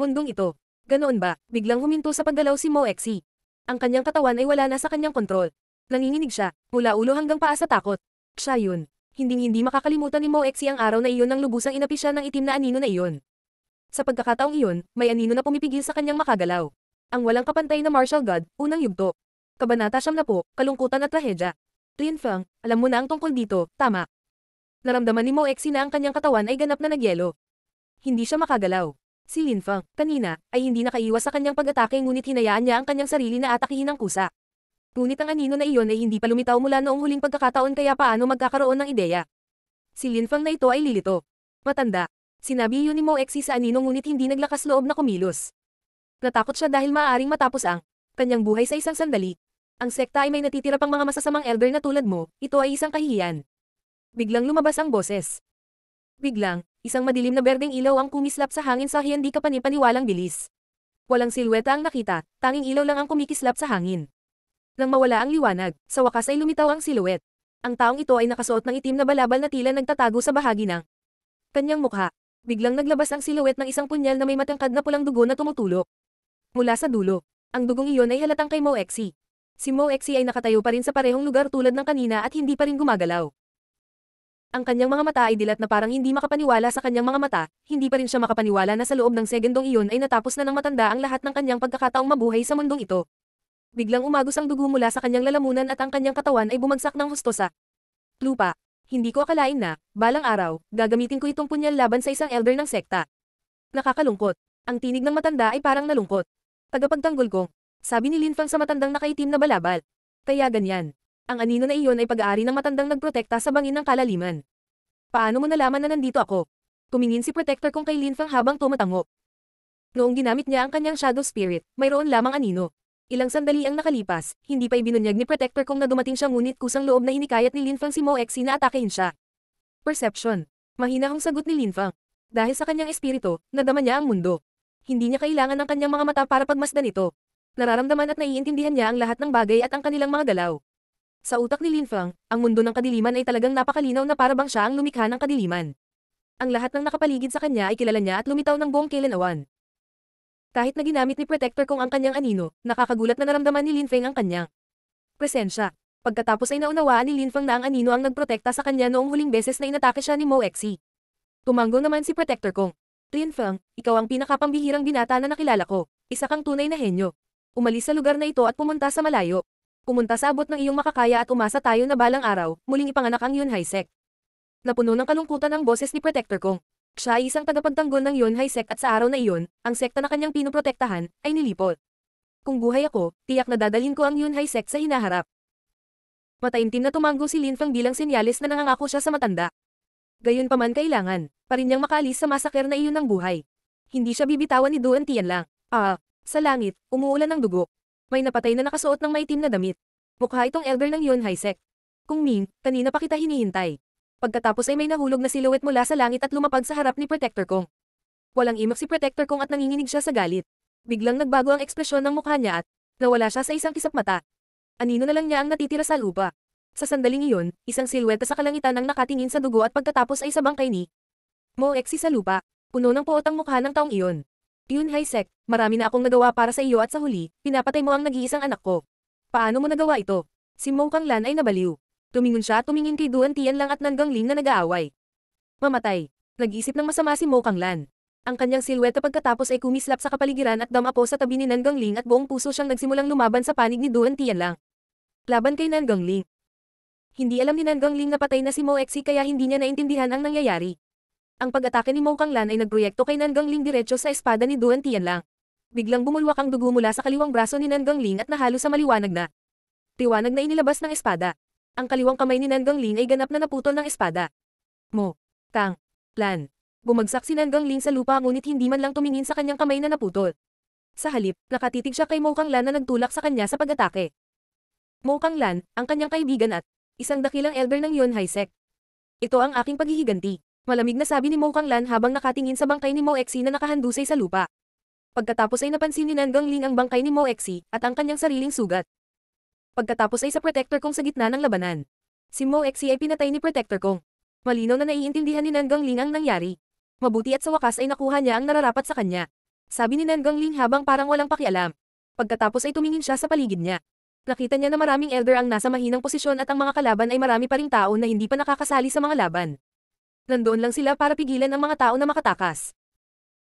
mundong ito. Ganoon ba, biglang huminto sa paggalaw si Mo Exi. Ang kanyang katawan ay wala na sa kanyang kontrol. Nanginginig siya, mula ulo hanggang paa sa takot. Siya yun. Hinding-hindi makakalimutan ni Mo Exi ang araw na iyon nang lubusang inapi siya ng itim na anino na iyon. Sa pagkakataong iyon, may anino na pumipigil sa kanyang makagalaw. Ang walang kapantay na martial god, unang yugto. Kabanata siyam na po, kalungkutan at trahedya. Lin Feng, alam mo na ang tungkol dito, tama. Naramdaman ni Mo Exi na ang kanyang katawan ay ganap na nagyelo. Hindi siya makagalaw. Si Lin Feng, kanina, ay hindi nakaiwas sa kanyang pag-atake ngunit hinayaan niya ang kanyang sarili na atakihin ng kusa. Ngunit ang anino na iyon ay hindi pa lumitaw mula noong huling pagkakataon kaya paano magkakaroon ng ideya. Si Lin Fang na ito ay lilito. Matanda. Sinabi yun ni Mo Exi sa anino ngunit hindi naglakas loob na kumilos. Natakot siya dahil maaaring matapos ang kanyang buhay sa isang sandali. Ang sekta ay may natitira pang mga masasamang elder na tulad mo, ito ay isang kahihiyan. Biglang lumabas ang boses. Biglang, isang madilim na berdeng ilaw ang kumislap sa hangin sa hindi kapanipaniwalang bilis. Walang silweta ang nakita, tanging ilaw lang ang kumikislap sa hangin. Nang mawala ang liwanag, sa wakas ay lumitaw ang siluet. Ang taong ito ay nakasuot ng itim na balabal na tila nagtatago sa bahagi ng kanyang mukha. Biglang naglabas ang siluet ng isang punyal na may matangkad na pulang dugo na tumutulok. Mula sa dulo, ang dugong iyon ay halatang kay Mo Exi. Si Mo Exi ay nakatayo pa rin sa parehong lugar tulad ng kanina at hindi pa rin gumagalaw. Ang kanyang mga mata ay dilat na parang hindi makapaniwala sa kanyang mga mata, hindi pa rin siya makapaniwala na sa loob ng segundong iyon ay natapos na ng matanda ang lahat ng kanyang pagkakataong mabuhay sa mundong ito. Biglang umagos ang dugo mula sa kanyang lalamunan at ang kanyang katawan ay bumagsak ng husto sa lupa. Hindi ko akalain na, balang araw, gagamitin ko itong punyal laban sa isang elder ng sekta. Nakakalungkot. Ang tinig ng matanda ay parang nalungkot. Tagapagtanggol kong, sabi ni Lin Fang sa matandang nakaitim na balabal. Kaya ganyan. Ang anino na iyon ay pag-aari ng matandang nagprotekta sa bangin ng kalaliman. Paano mo nalaman na nandito ako? Tumingin si Protector kong kay Fang habang tumatango. Noong ginamit niya ang kanyang Shadow Spirit, mayroon lamang anino. Ilang sandali ang nakalipas, hindi pa ibinunyag ni Protector kung nadumating siya ngunit kusang loob na hinikayat ni Linfang si Moex na atakehin siya. Perception. Mahina ang sagot ni Linfang. Dahil sa kanyang espiritu, nadama niya ang mundo. Hindi niya kailangan ng kanyang mga mata para pagmasdan ito. Nararamdaman at naiintindihan niya ang lahat ng bagay at ang kanilang mga galaw. Sa utak ni Linfang, ang mundo ng kadiliman ay talagang napakalinaw na parabang siya ang lumikha ng kadiliman. Ang lahat ng nakapaligid sa kanya ay kilala niya at lumitaw ng buong kilanawan. Kahit na ginamit ni Protector Kong ang kanyang anino, nakakagulat na naramdaman ni Lin Feng ang kanyang presensya. Pagkatapos ay naunawaan ni Lin Feng na ang anino ang nagprotekta sa kanya noong huling beses na inatake siya ni Mo Exi. Tumanggo naman si Protector Kong. Lin Feng, ikaw ang pinakapambihirang binata na nakilala ko. Isa kang tunay na henyo. Umalis sa lugar na ito at pumunta sa malayo. Pumunta sa abot ng iyong makakaya at umasa tayo na balang araw, muling ipanganak ang Yun Haisek. Napuno ng kalungkutan ang boses ni Protector Kong. Siya ay isang tagapagtanggol ng Yonhai Sect at sa araw na iyon, ang sekta na kanyang pinoprotektahan, ay nilipol. Kung buhay ako, tiyak na dadalhin ko ang Yonhai Sect sa hinaharap. Mataimtim na tumanggo si Lin Fang bilang senyales na nangangako siya sa matanda. Gayunpaman kailangan, pa rin niyang makaalis sa masaker na iyon ng buhay. Hindi siya bibitawan ni Duan Tian lang. Ah, sa langit, umuulan ng dugo. May napatay na nakasuot ng maitim na damit. Mukha itong elder ng Yonhai Sect. Kung Ming, kanina pa kita hinihintay. Pagkatapos ay may nahulog na silhouette mula sa langit at lumapag sa harap ni Protector Kong. Walang imak si Protector Kong at nanginginig siya sa galit. Biglang nagbago ang ekspresyon ng mukha niya at nawala siya sa isang kisap mata. Anino na lang niya ang natitira sa lupa. Sa sandaling iyon, isang silweta sa kalangitan ang nakatingin sa dugo at pagkatapos ay sa bangkay ni Mo Exi sa lupa. Puno ng poot ang mukha ng taong iyon. Yun Haisek, marami na akong nagawa para sa iyo at sa huli, pinapatay mo ang nag-iisang anak ko. Paano mo nagawa ito? Si Mo Kanglan ay nabaliw. Tumingon siya tumingin kay Duan Tian lang at Nanggang Ling na nag-aaway. Mamatay. Nag-isip ng masama si Mo Lan. Ang kanyang silweta pagkatapos ay kumislap sa kapaligiran at damapo sa tabi ni Nanggang Ling at buong puso siyang nagsimulang lumaban sa panig ni Duan Tian lang. Laban kay Nanggang Ling. Hindi alam ni Nanggang Ling na patay na si Mo Xi kaya hindi niya naintindihan ang nangyayari. Ang pag-atake ni Mo Lan ay nagproyekto kay Nanggang Ling diretso sa espada ni Duan Tian lang. Biglang bumulwak ang dugo mula sa kaliwang braso ni Nanggang Ling at nahalo sa maliwanag na. Tiwanag na inilabas ng espada. Ang kaliwang kamay ni Nanggang Ling ay ganap na naputol ng espada. Mo. Tang. Lan. Bumagsak si Nanggang Ling sa lupa ngunit hindi man lang tumingin sa kanyang kamay na naputol. Sa halip, nakatitig siya kay Mo Kang Lan na nagtulak sa kanya sa pag-atake. Mo Kang Lan, ang kanyang kaibigan at isang dakilang elder ng Yun Haisek. Ito ang aking paghihiganti. Malamig na sabi ni Mo Kang Lan habang nakatingin sa bangkay ni Mo Exi na nakahandusay sa lupa. Pagkatapos ay napansin ni Nanggang Ling ang bangkay ni Mo Exi at ang kanyang sariling sugat. Pagkatapos ay sa Protector Kong sa gitna ng labanan. Si Mo Xi ay pinatay ni Protector Kong. Malinaw na naiintindihan ni Nangang Ling ang nangyari. Mabuti at sa wakas ay nakuha niya ang nararapat sa kanya. Sabi ni Nangang Ling habang parang walang pakialam. Pagkatapos ay tumingin siya sa paligid niya. Nakita niya na maraming elder ang nasa mahinang posisyon at ang mga kalaban ay marami pa ring tao na hindi pa nakakasali sa mga laban. Nandoon lang sila para pigilan ang mga tao na makatakas.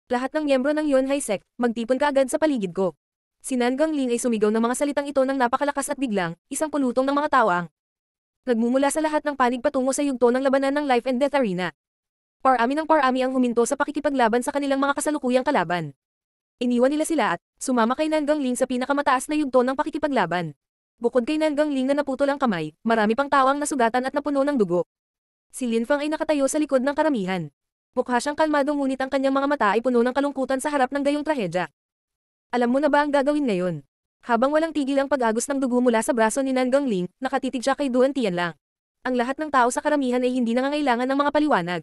Lahat ng miyembro ng Yonhai Sect, magtipon ka agad sa paligid ko. Si Nangang Ling ay sumigaw ng mga salitang ito ng napakalakas at biglang, isang pulutong ng mga tao ang nagmumula sa lahat ng panig patungo sa yugto ng labanan ng life and death arena. Parami ng parami ang huminto sa pakikipaglaban sa kanilang mga kasalukuyang kalaban. Iniwan nila sila at sumama kay Nangang Ling sa pinakamataas na yugto ng pakikipaglaban. Bukod kay Nangang Ling na naputol ang kamay, marami pang tao ang nasugatan at napuno ng dugo. Si Lin Fang ay nakatayo sa likod ng karamihan. Mukha siyang kalmado ngunit ang kanyang mga mata ay puno ng kalungkutan sa harap ng gayong trahedya. Alam mo na ba ang gagawin ngayon? Habang walang tigil ang pag-agos ng dugo mula sa braso ni Nanggang Ling, nakatitig siya kay Duan lang. Ang lahat ng tao sa karamihan ay hindi nangangailangan ng mga paliwanag.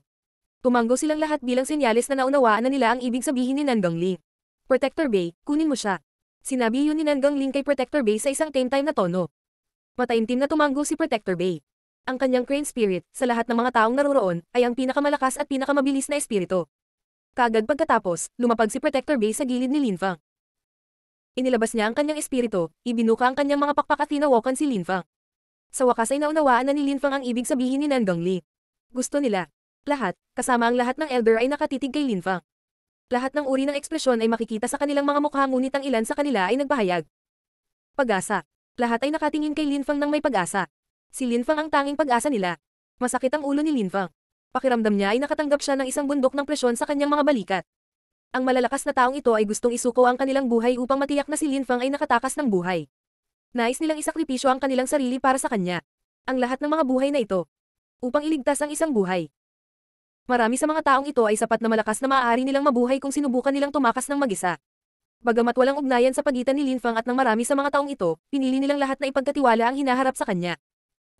Tumanggo silang lahat bilang senyales na naunawaan na nila ang ibig sabihin ni Nanggang Ling. Protector Bay, kunin mo siya. Sinabi yun ni Nanggang Ling kay Protector Bay sa isang tame-time na tono. Mataimtim na tumanggo si Protector Bay. Ang kanyang crane spirit, sa lahat ng mga taong naroroon, ay ang pinakamalakas at pinakamabilis na espiritu. Kagad pagkatapos, lumapag si Protector Bay sa gilid ni Linfang. Inilabas niya ang kanyang espiritu, ibinuka ang kanyang mga pakpak at tinawakan si Linfang. Sa wakas ay naunawaan na ni Linfang ang ibig sabihin ni Nanggang Li. Gusto nila. Lahat, kasama ang lahat ng elder ay nakatitig kay Linfang. Lahat ng uri ng ekspresyon ay makikita sa kanilang mga mukha ngunit ang ilan sa kanila ay nagpahayag. Pag-asa. Lahat ay nakatingin kay Linfang ng may pag-asa. Si Linfang ang tanging pag-asa nila. Masakit ang ulo ni Linfang. Pakiramdam niya ay nakatanggap siya ng isang bundok ng presyon sa kanyang mga balikat. Ang malalakas na taong ito ay gustong isuko ang kanilang buhay upang matiyak na si Lin Fang ay nakatakas ng buhay. Nais nilang isakripisyo ang kanilang sarili para sa kanya. Ang lahat ng mga buhay na ito. Upang iligtas ang isang buhay. Marami sa mga taong ito ay sapat na malakas na maaari nilang mabuhay kung sinubukan nilang tumakas ng mag-isa. Bagamat walang ugnayan sa pagitan ni Lin Fang at ng marami sa mga taong ito, pinili nilang lahat na ipagkatiwala ang hinaharap sa kanya.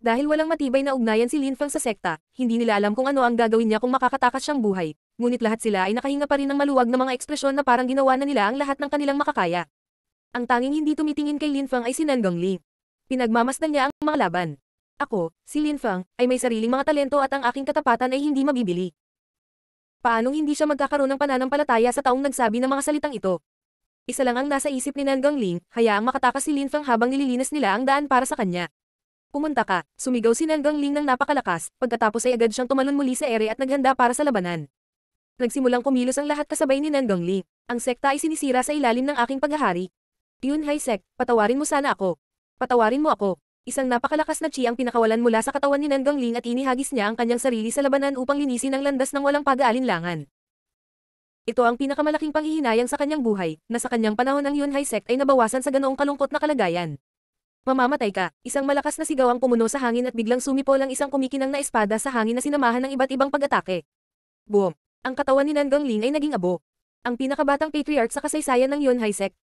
Dahil walang matibay na ugnayan si Lin Fang sa sekta, hindi nila alam kung ano ang gagawin niya kung makakatakas siyang buhay. Ngunit lahat sila ay nakahinga pa rin ng maluwag na mga ekspresyon na parang ginawa na nila ang lahat ng kanilang makakaya. Ang tanging hindi tumitingin kay Lin Fang ay si Nangang Li. Pinagmamasdan niya ang mga laban. Ako, si Lin Fang, ay may sariling mga talento at ang aking katapatan ay hindi mabibili. Paanong hindi siya magkakaroon ng pananampalataya sa taong nagsabi ng mga salitang ito? Isa lang ang nasa isip ni Nangang Ling, hayaang makatakas si Lin Fang habang nililinis nila ang daan para sa kanya. Pumunta ka, sumigaw si Nangang Ling ng napakalakas, pagkatapos ay agad siyang tumalon muli sa ere at naghanda para sa labanan. Nagsimulang kumilos ang lahat kasabay ni Nanggang Li. Ang sekta ay sinisira sa ilalim ng aking paghahari. Yun Hai Sek, patawarin mo sana ako. Patawarin mo ako. Isang napakalakas na chi ang pinakawalan mula sa katawan ni Nanggang Ling at inihagis niya ang kanyang sarili sa labanan upang linisin ang landas ng walang pag-aalinlangan. Ito ang pinakamalaking panghihinayang sa kanyang buhay, na sa kanyang panahon ang Yunhai sect ay nabawasan sa ganoong kalungkot na kalagayan. Mamamatay ka, isang malakas na sigaw ang pumuno sa hangin at biglang sumipol ang isang kumikinang na espada sa hangin na sinamahan ng iba't ibang pag-atake. Boom! Ang katawan ni Nangang Ling ay naging abo. Ang pinakabatang patriarch sa kasaysayan ng Yun Haisek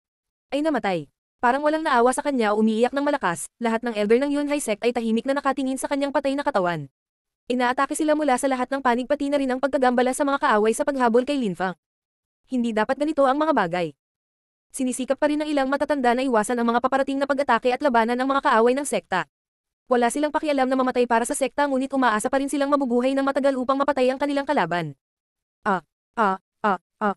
ay namatay. Parang walang naawa sa kanya o umiiyak ng malakas, lahat ng elder ng Yun Haisek ay tahimik na nakatingin sa kanyang patay na katawan. Inaatake sila mula sa lahat ng panig pati na rin ang pagkagambala sa mga kaaway sa paghabol kay Linfang. Hindi dapat ganito ang mga bagay. Sinisikap pa rin ng ilang matatanda na iwasan ang mga paparating na pag-atake at labanan ng mga kaaway ng sekta. Wala silang pakialam na mamatay para sa sekta ngunit umaasa pa rin silang mabubuhay ng matagal upang mapatay ang kanilang kalaban. Ah, ah, ah, ah.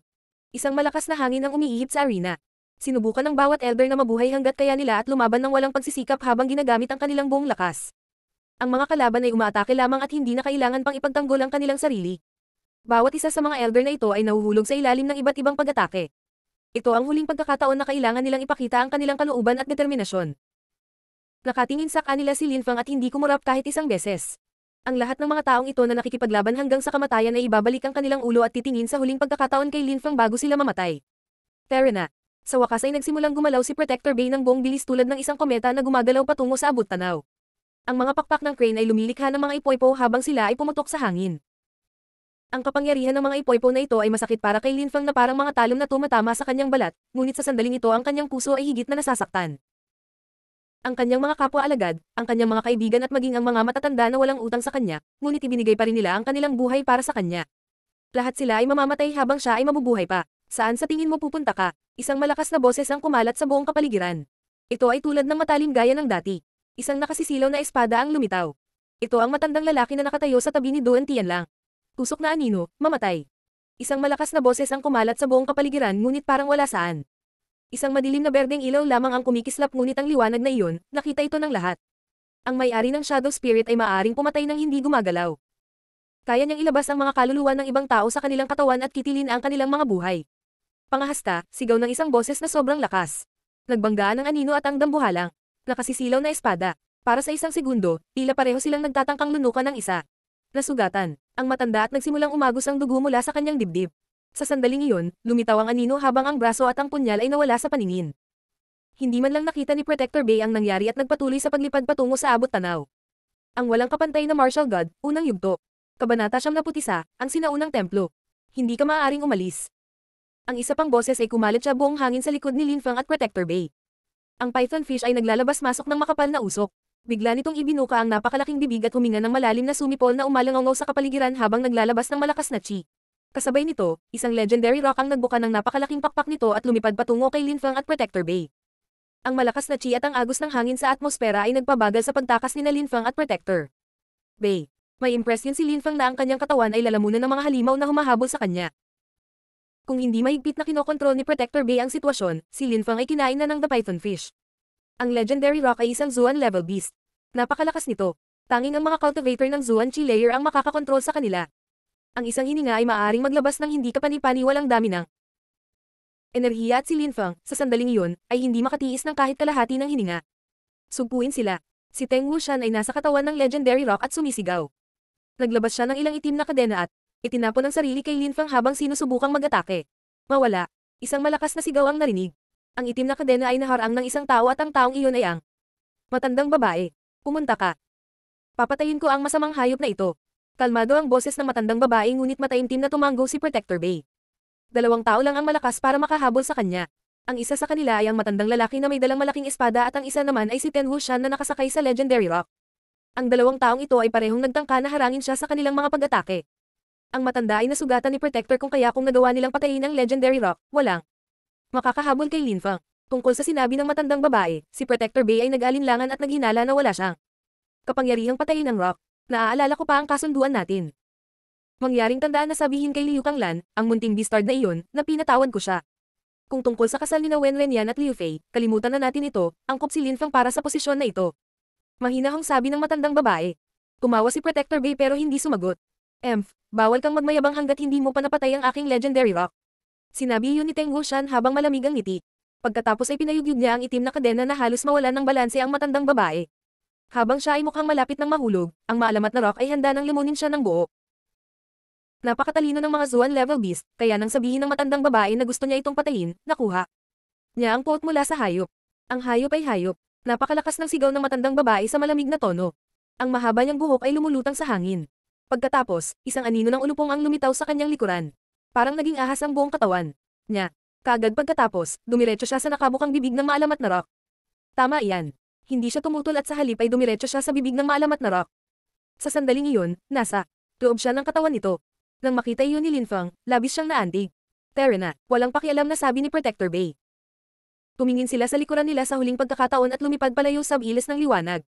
Isang malakas na hangin ang umiihip sa arena. Sinubukan ng bawat elder na mabuhay hanggat kaya nila at lumaban ng walang pagsisikap habang ginagamit ang kanilang buong lakas. Ang mga kalaban ay umaatake lamang at hindi na kailangan pang ipagtanggol ang kanilang sarili. Bawat isa sa mga elder na ito ay nahuhulog sa ilalim ng iba't ibang pag-atake. Ito ang huling pagkakataon na kailangan nilang ipakita ang kanilang kalooban at determinasyon. Nakatingin sa kanila si Linfang at hindi kumurap kahit isang beses. Ang lahat ng mga taong ito na nakikipaglaban hanggang sa kamatayan ay ibabalik ang kanilang ulo at titingin sa huling pagkakataon kay Lin Feng bago sila mamatay. Terena. Sa wakas ay nagsimulang gumalaw si Protector Bay ng buong bilis tulad ng isang kometa na gumagalaw patungo sa abot tanaw. Ang mga pakpak ng crane ay lumilikha ng mga ipoypo habang sila ay pumutok sa hangin. Ang kapangyarihan ng mga ipoypo na ito ay masakit para kay Lin Feng na parang mga talon na tumatama sa kanyang balat, ngunit sa sandaling ito ang kanyang puso ay higit na nasasaktan ang kanyang mga kapwa alagad, ang kanyang mga kaibigan at maging ang mga matatanda na walang utang sa kanya, ngunit ibinigay pa rin nila ang kanilang buhay para sa kanya. Lahat sila ay mamamatay habang siya ay mabubuhay pa. Saan sa tingin mo pupunta ka? Isang malakas na boses ang kumalat sa buong kapaligiran. Ito ay tulad ng matalim gaya ng dati. Isang nakasisilaw na espada ang lumitaw. Ito ang matandang lalaki na nakatayo sa tabi ni Doan Lang. Tusok na anino, mamatay. Isang malakas na boses ang kumalat sa buong kapaligiran ngunit parang wala saan. Isang madilim na berdeng ilaw lamang ang kumikislap ngunit ang liwanag na iyon, nakita ito ng lahat. Ang may-ari ng Shadow Spirit ay maaring pumatay ng hindi gumagalaw. Kaya niyang ilabas ang mga kaluluwa ng ibang tao sa kanilang katawan at kitilin ang kanilang mga buhay. Pangahasta, sigaw ng isang boses na sobrang lakas. Nagbanggaan ang anino at ang dambuhalang. Nakasisilaw na espada. Para sa isang segundo, tila pareho silang nagtatangkang lunukan ng isa. Nasugatan, ang matanda at nagsimulang umagos ang dugo mula sa kanyang dibdib. Sa sandaling iyon, lumitaw ang anino habang ang braso at ang punyal ay nawala sa paningin. Hindi man lang nakita ni Protector Bay ang nangyari at nagpatuloy sa paglipad patungo sa abot tanaw. Ang walang kapantay na martial god, unang yugto. Kabanata siyam na putisa, ang sinaunang templo. Hindi ka maaaring umalis. Ang isa pang boses ay kumalit siya buong hangin sa likod ni Linfang at Protector Bay. Ang python fish ay naglalabas-masok ng makapal na usok. Bigla nitong ibinuka ang napakalaking bibig at huminga ng malalim na sumipol na umalangaw sa kapaligiran habang naglalabas ng malakas na chi. Kasabay nito, isang legendary rock ang nagbuka ng napakalaking pakpak nito at lumipad patungo kay Linfang at Protector Bay. Ang malakas na chi at ang agos ng hangin sa atmosfera ay nagpabagal sa pagtakas ni na Linfang at Protector. Bay. May impress yun si Linfang na ang kanyang katawan ay lalamunan ng mga halimaw na humahabol sa kanya. Kung hindi mahigpit na kinokontrol ni Protector Bay ang sitwasyon, si Linfang ay kinain na ng The Python Fish. Ang legendary rock ay isang Zuan level beast. Napakalakas nito. Tanging ang mga cultivator ng Zuan Chi layer ang makakakontrol sa kanila ang isang hininga ay maaaring maglabas ng hindi kapanipaniwalang dami ng enerhiya at si Lin Feng, sa sandaling iyon, ay hindi makatiis ng kahit kalahati ng hininga. Sugpuin sila. Si Teng Wushan ay nasa katawan ng legendary rock at sumisigaw. Naglabas siya ng ilang itim na kadena at itinapon ang sarili kay Lin Feng habang sinusubukang mag-atake. Mawala. Isang malakas na sigaw ang narinig. Ang itim na kadena ay naharang ng isang tao at ang taong iyon ay ang matandang babae. Pumunta ka. Papatayin ko ang masamang hayop na ito. Kalmado ang boses ng matandang babae ngunit mataimtim na tumanggo si Protector Bay. Dalawang tao lang ang malakas para makahabol sa kanya. Ang isa sa kanila ay ang matandang lalaki na may dalang malaking espada at ang isa naman ay si Ten Hushan na nakasakay sa Legendary Rock. Ang dalawang taong ito ay parehong nagtangka na harangin siya sa kanilang mga pag-atake. Ang matanda ay nasugatan ni Protector kung kaya kung nagawa nilang patayin ang Legendary Rock, walang makakahabol kay Lin Fang. Tungkol sa sinabi ng matandang babae, si Protector Bay ay nag-alinlangan at naghinala na wala siyang kapangyarihang patayin ang rock. Naaalala ko pa ang kasunduan natin. Mangyaring tandaan na sabihin kay Liu Kanglan, ang munting bistard na iyon, na pinatawan ko siya. Kung tungkol sa kasal ni na Wen Renyan at Liu Fei, kalimutan na natin ito, angkop si Lin Feng para sa posisyon na ito. Mahina sabi ng matandang babae. Tumawa si Protector Bay pero hindi sumagot. Emph, bawal kang magmayabang hanggat hindi mo pa napatay ang aking legendary rock. Sinabi yun ni Teng Wushan habang malamig ang ngiti. Pagkatapos ay pinayugyug niya ang itim na kadena na halos mawalan ng balanse ang matandang babae. Habang siya ay mukhang malapit ng mahulog, ang maalamat na rock ay handa nang lumunin siya ng buo. Napakatalino ng mga Zuan level beast, kaya nang sabihin ng matandang babae na gusto niya itong patayin, nakuha. Niya ang quote mula sa hayop. Ang hayop ay hayop. Napakalakas ng sigaw ng matandang babae sa malamig na tono. Ang mahaba niyang buhok ay lumulutang sa hangin. Pagkatapos, isang anino ng ulupong ang lumitaw sa kanyang likuran. Parang naging ahas ang buong katawan. Niya. Kagad pagkatapos, dumiretso siya sa nakabukang bibig ng maalamat na rock. Tama iyan hindi siya tumutol at sa halip ay dumiretso siya sa bibig ng maalamat na rock. Sa sandaling iyon, nasa loob siya ng katawan nito. Nang makita iyon ni Linfang, labis siyang naantig. Terena, walang pakialam na sabi ni Protector Bay. Tumingin sila sa likuran nila sa huling pagkakataon at lumipad palayo sa bilis ng liwanag.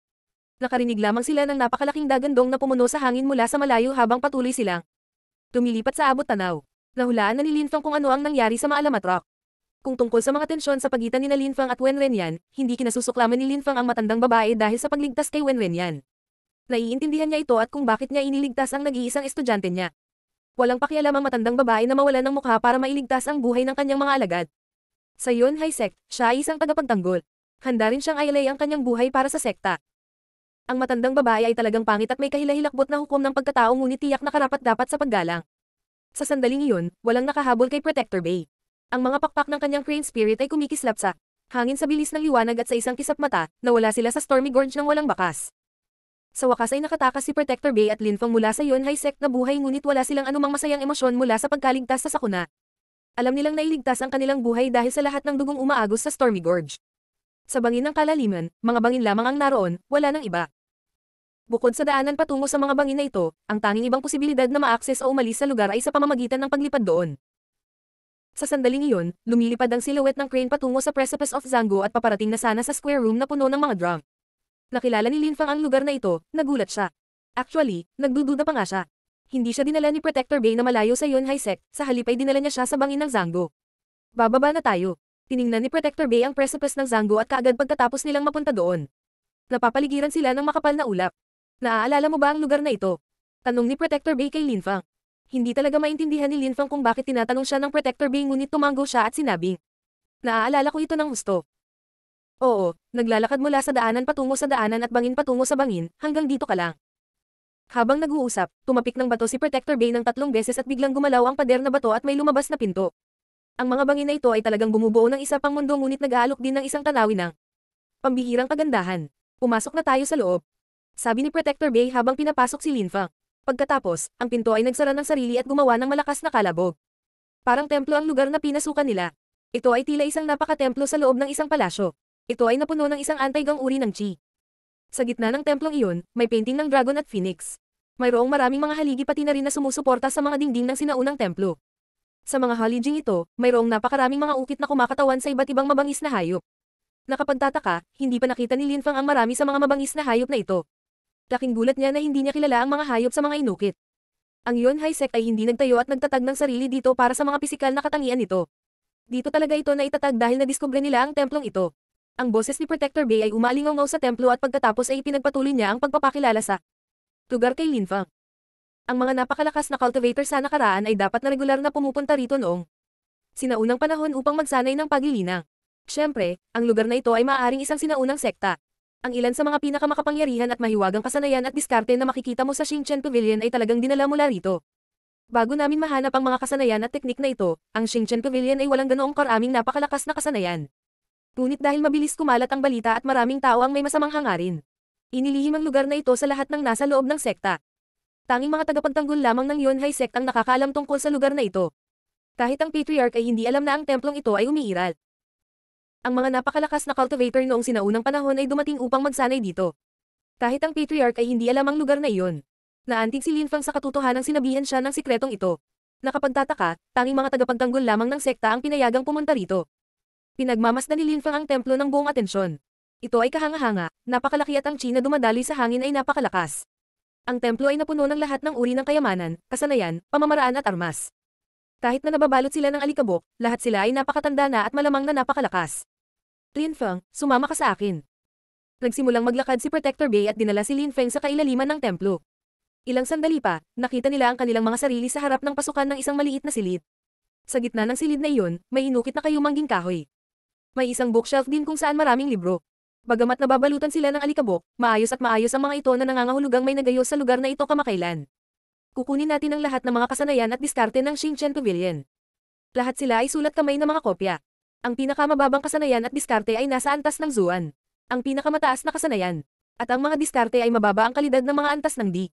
Nakarinig lamang sila ng napakalaking dagandong na pumuno sa hangin mula sa malayo habang patuloy silang tumilipat sa abot tanaw. Nahulaan na ni Linfang kung ano ang nangyari sa maalamat rock. Kung tungkol sa mga tensyon sa pagitan ni Linfang at Wen Renyan, hindi kinasusuklaman ni Linfang ang matandang babae dahil sa pagligtas kay Wen Renyan. Naiintindihan niya ito at kung bakit niya iniligtas ang nag-iisang estudyante niya. Walang pakialam ang matandang babae na mawala ng mukha para mailigtas ang buhay ng kanyang mga alagad. Sa Yon Haisek, siya ay isang tagapagtanggol. Handa rin siyang ayalay ang kanyang buhay para sa sekta. Ang matandang babae ay talagang pangit at may kahilahilakbot na hukom ng pagkatao ngunit tiyak na karapat dapat sa paggalang. Sa sandaling iyon, walang nakahabol kay Protector Bay. Ang mga pakpak ng kanyang crane spirit ay kumikislap sa hangin sa bilis ng liwanag at sa isang kisap mata, nawala sila sa Stormy Gorge ng walang bakas. Sa wakas ay nakatakas si Protector Bay at Linfong mula sa yon high sect na buhay ngunit wala silang anumang masayang emosyon mula sa pagkaligtas sa sakuna. Alam nilang nailigtas ang kanilang buhay dahil sa lahat ng dugong umaagos sa Stormy Gorge. Sa bangin ng kalaliman, mga bangin lamang ang naroon, wala nang iba. Bukod sa daanan patungo sa mga bangin na ito, ang tanging ibang posibilidad na ma-access o umalis sa lugar ay sa pamamagitan ng paglipad doon. Sa sandaling iyon, lumilipad ang silhouette ng crane patungo sa precipice of Zango at paparating na sana sa square room na puno ng mga drum. Nakilala ni Lin Fang ang lugar na ito, nagulat siya. Actually, nagdududa pa nga siya. Hindi siya dinala ni Protector Bay na malayo sa Yonhai Sec, sa halip ay dinala niya siya sa bangin ng Zango. Bababa na tayo. Tiningnan ni Protector Bay ang precipice ng Zango at kaagad pagkatapos nilang mapunta doon. Napapaligiran sila ng makapal na ulap. Naaalala mo ba ang lugar na ito? Tanong ni Protector Bay kay Lin Fang. Hindi talaga maintindihan ni Linfang kung bakit tinatanong siya ng Protector Bay ngunit tumango siya at sinabing, Naaalala ko ito ng gusto. Oo, naglalakad mula sa daanan patungo sa daanan at bangin patungo sa bangin, hanggang dito ka lang. Habang nag-uusap, tumapik ng bato si Protector Bay ng tatlong beses at biglang gumalaw ang pader na bato at may lumabas na pinto. Ang mga bangin na ito ay talagang bumubuo ng isa pang mundo ngunit nag-aalok din ng isang tanawin ng pambihirang kagandahan. Pumasok na tayo sa loob. Sabi ni Protector Bay habang pinapasok si Linfang. Pagkatapos, ang pinto ay nagsara ng sarili at gumawa ng malakas na kalabog. Parang templo ang lugar na pinasukan nila. Ito ay tila isang napaka-templo sa loob ng isang palasyo. Ito ay napuno ng isang antaygang uri ng chi. Sa gitna ng templong iyon, may painting ng dragon at phoenix. Mayroong maraming mga haligi pati na rin na sumusuporta sa mga dingding ng sinaunang templo. Sa mga haliging ito, mayroong napakaraming mga ukit na kumakatawan sa iba't ibang mabangis na hayop. Nakapagtataka, hindi pa nakita ni Linfang ang marami sa mga mabangis na hayop na ito. Laking gulat niya na hindi niya kilala ang mga hayop sa mga inukit. Ang Yon Haisek ay hindi nagtayo at nagtatag ng sarili dito para sa mga pisikal na katangian nito. Dito talaga ito na itatag dahil nadiskubre nila ang templong ito. Ang boses ni Protector Bay ay umalingaw sa templo at pagkatapos ay pinagpatuloy niya ang pagpapakilala sa lugar kay Linfang. Ang mga napakalakas na cultivator sa nakaraan ay dapat na regular na pumupunta rito noong sinaunang panahon upang magsanay ng paglilinang. Siyempre, ang lugar na ito ay maaaring isang sinaunang sekta. Ang ilan sa mga pinakamakapangyarihan at mahiwagang kasanayan at diskarte na makikita mo sa Xingchen Pavilion ay talagang dinala mula rito. Bago namin mahanap ang mga kasanayan at teknik na ito, ang Xingchen Pavilion ay walang ganoong karaming napakalakas na kasanayan. Ngunit dahil mabilis kumalat ang balita at maraming tao ang may masamang hangarin. Inilihim ang lugar na ito sa lahat ng nasa loob ng sekta. Tanging mga tagapagtanggol lamang ng Yonhai sect ang nakakaalam tungkol sa lugar na ito. Kahit ang patriarch ay hindi alam na ang templong ito ay umiiral ang mga napakalakas na cultivator noong sinaunang panahon ay dumating upang magsanay dito. Kahit ang patriarch ay hindi alam ang lugar na iyon. Naantig si Lin Fang sa katotohanang sinabihan siya ng sikretong ito. Nakapagtataka, tanging mga tagapagtanggol lamang ng sekta ang pinayagang pumunta rito. Pinagmamasdan ni Lin Fang ang templo ng buong atensyon. Ito ay kahanga-hanga, napakalaki at ang China dumadali sa hangin ay napakalakas. Ang templo ay napuno ng lahat ng uri ng kayamanan, kasanayan, pamamaraan at armas. Kahit na nababalot sila ng alikabok, lahat sila ay napakatanda na at malamang na napakalakas. Lin Feng, sumama ka sa akin. Nagsimulang maglakad si Protector Bay at dinala si Lin Feng sa kailaliman ng templo. Ilang sandali pa, nakita nila ang kanilang mga sarili sa harap ng pasukan ng isang maliit na silid. Sa gitna ng silid na iyon, may inukit na kayumangging kahoy. May isang bookshelf din kung saan maraming libro. Bagamat nababalutan sila ng alikabok, maayos at maayos ang mga ito na nangangahulugang may nagayos sa lugar na ito kamakailan. Kukunin natin ang lahat ng mga kasanayan at diskarte ng Xingchen Pavilion. Lahat sila ay sulat kamay na mga kopya. Ang pinakamababang kasanayan at diskarte ay nasa antas ng zuan. Ang pinakamataas na kasanayan. At ang mga diskarte ay mababa ang kalidad ng mga antas ng di.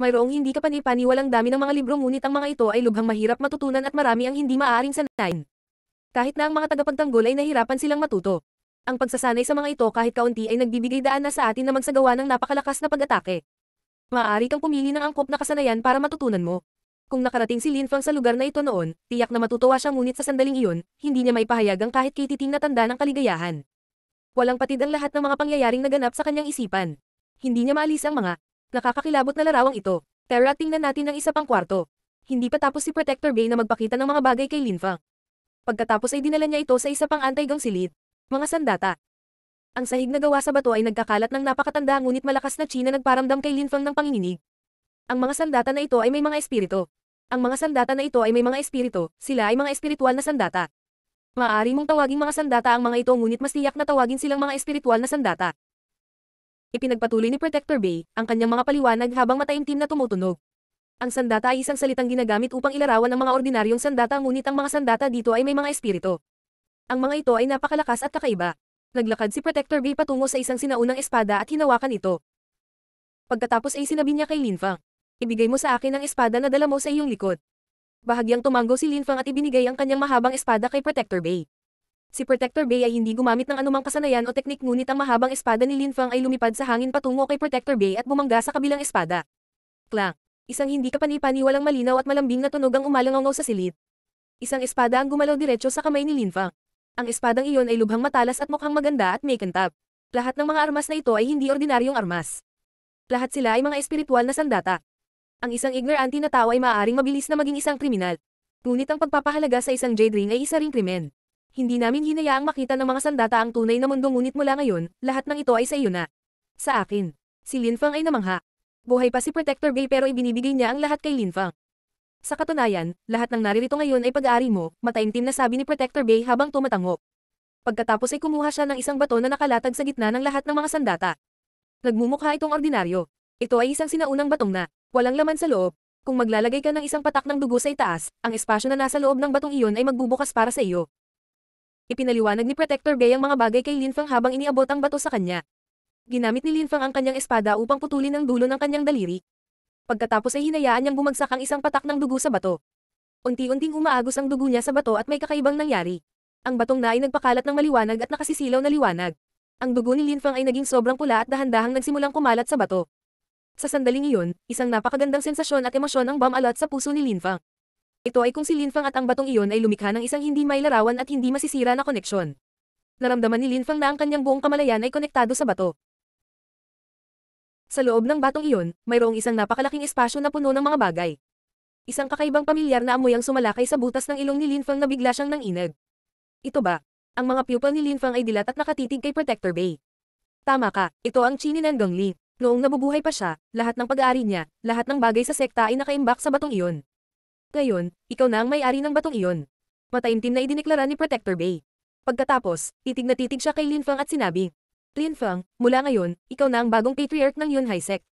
Mayroong hindi walang dami ng mga libro ngunit ang mga ito ay lubhang mahirap matutunan at marami ang hindi maaaring sanayin. Kahit na ang mga tagapagtanggol ay nahirapan silang matuto. Ang pagsasanay sa mga ito kahit kaunti ay nagbibigay daan na sa atin na magsagawa ng napakalakas na pag-atake. Maaari kang pumili ng angkop na kasanayan para matutunan mo. Kung nakarating si Lin Fang sa lugar na ito noon, tiyak na matutuwa siya ngunit sa sandaling iyon, hindi niya maipahayag ang kahit kititing na tanda ng kaligayahan. Walang patid ang lahat ng mga pangyayaring naganap sa kanyang isipan. Hindi niya maalis ang mga nakakakilabot na larawang ito. Tara tingnan natin ang isa pang kwarto. Hindi pa tapos si Protector Bay na magpakita ng mga bagay kay Lin Fang. Pagkatapos ay dinala niya ito sa isa pang antaygang silid. Mga sandata. Ang sahig na gawa sa bato ay nagkakalat ng napakatanda ngunit malakas na China nagparamdam kay Lin Fang ng panginginig. Ang mga sandata na ito ay may mga espiritu. Ang mga sandata na ito ay may mga espiritu, sila ay mga espiritual na sandata. Maaari mong tawaging mga sandata ang mga ito ngunit mas tiyak na tawagin silang mga espiritual na sandata. Ipinagpatuloy ni Protector Bay ang kanyang mga paliwanag habang mataimtim na tumutunog. Ang sandata ay isang salitang ginagamit upang ilarawan ang mga ordinaryong sandata ngunit ang mga sandata dito ay may mga espiritu. Ang mga ito ay napakalakas at kakaiba. Naglakad si Protector Bay patungo sa isang sinaunang espada at hinawakan ito. Pagkatapos ay sinabi niya kay Linfang, Ibigay mo sa akin ang espada na dala mo sa iyong likod. Bahagyang tumanggo si Linfang at ibinigay ang kanyang mahabang espada kay Protector Bay. Si Protector Bay ay hindi gumamit ng anumang kasanayan o teknik ngunit ang mahabang espada ni Linfang ay lumipad sa hangin patungo kay Protector Bay at bumangga sa kabilang espada. Clank! Isang hindi kapanipaniwalang malinaw at malambing na tunog ang umalangaw sa silid. Isang espada ang gumalaw diretso sa kamay ni Linfang. Ang espadang iyon ay lubhang matalas at mukhang maganda at may kantap. Lahat ng mga armas na ito ay hindi ordinaryong armas. Lahat sila ay mga espiritual na sandata. Ang isang ignorante na tao ay maaaring mabilis na maging isang kriminal. Ngunit ang pagpapahalaga sa isang jade ring ay isa ring krimen. Hindi namin hinayaang makita ng mga sandata ang tunay na mundo ngunit mula ngayon, lahat ng ito ay sa iyo na. Sa akin. Si Linfang ay namangha. Buhay pa si Protector Bay pero ibinibigay niya ang lahat kay Linfang. Sa katunayan, lahat ng naririto ngayon ay pag-aari mo, mataimtim na sabi ni Protector Bay habang tumatango. Pagkatapos ay kumuha siya ng isang bato na nakalatag sa gitna ng lahat ng mga sandata. Nagmumukha itong ordinaryo. Ito ay isang sinaunang batong na Walang laman sa loob. Kung maglalagay ka ng isang patak ng dugo sa itaas, ang espasyo na nasa loob ng batong iyon ay magbubukas para sa iyo. Ipinaliwanag ni Protector Bay ang mga bagay kay Linfang habang iniabot ang bato sa kanya. Ginamit ni Linfang ang kanyang espada upang putulin ang dulo ng kanyang daliri. Pagkatapos ay hinayaan niyang bumagsak ang isang patak ng dugo sa bato. Unti-unting umaagos ang dugo niya sa bato at may kakaibang nangyari. Ang batong na ay nagpakalat ng maliwanag at nakasisilaw na liwanag. Ang dugo ni Linfang ay naging sobrang pula at dahan-dahang nagsimulang kumalat sa bato. Sa sandaling iyon, isang napakagandang sensasyon at emosyon ang bumalat sa puso ni Linfang. Ito ay kung si Linfang at ang batong iyon ay lumikha ng isang hindi mailarawan at hindi masisira na koneksyon. Naramdaman ni Linfang na ang kanyang buong kamalayan ay konektado sa bato. Sa loob ng batong iyon, mayroong isang napakalaking espasyo na puno ng mga bagay. Isang kakaibang pamilyar na amoy ang sumalakay sa butas ng ilong ni Linfang na bigla siyang nanginag. Ito ba? Ang mga pupil ni Linfang ay dilat at nakatitig kay Protector Bay. Tama ka, ito ang Chini ng Gangli. Noong nabubuhay pa siya, lahat ng pag-aari niya, lahat ng bagay sa sekta ay nakaimbak sa batong iyon. Ngayon, ikaw na ang may-ari ng batong iyon. Mataimtim na idiniklara ni Protector Bay. Pagkatapos, titig na titig siya kay Lin Fang at sinabi, Lin Fang, mula ngayon, ikaw na ang bagong patriarch ng Yun High Sect.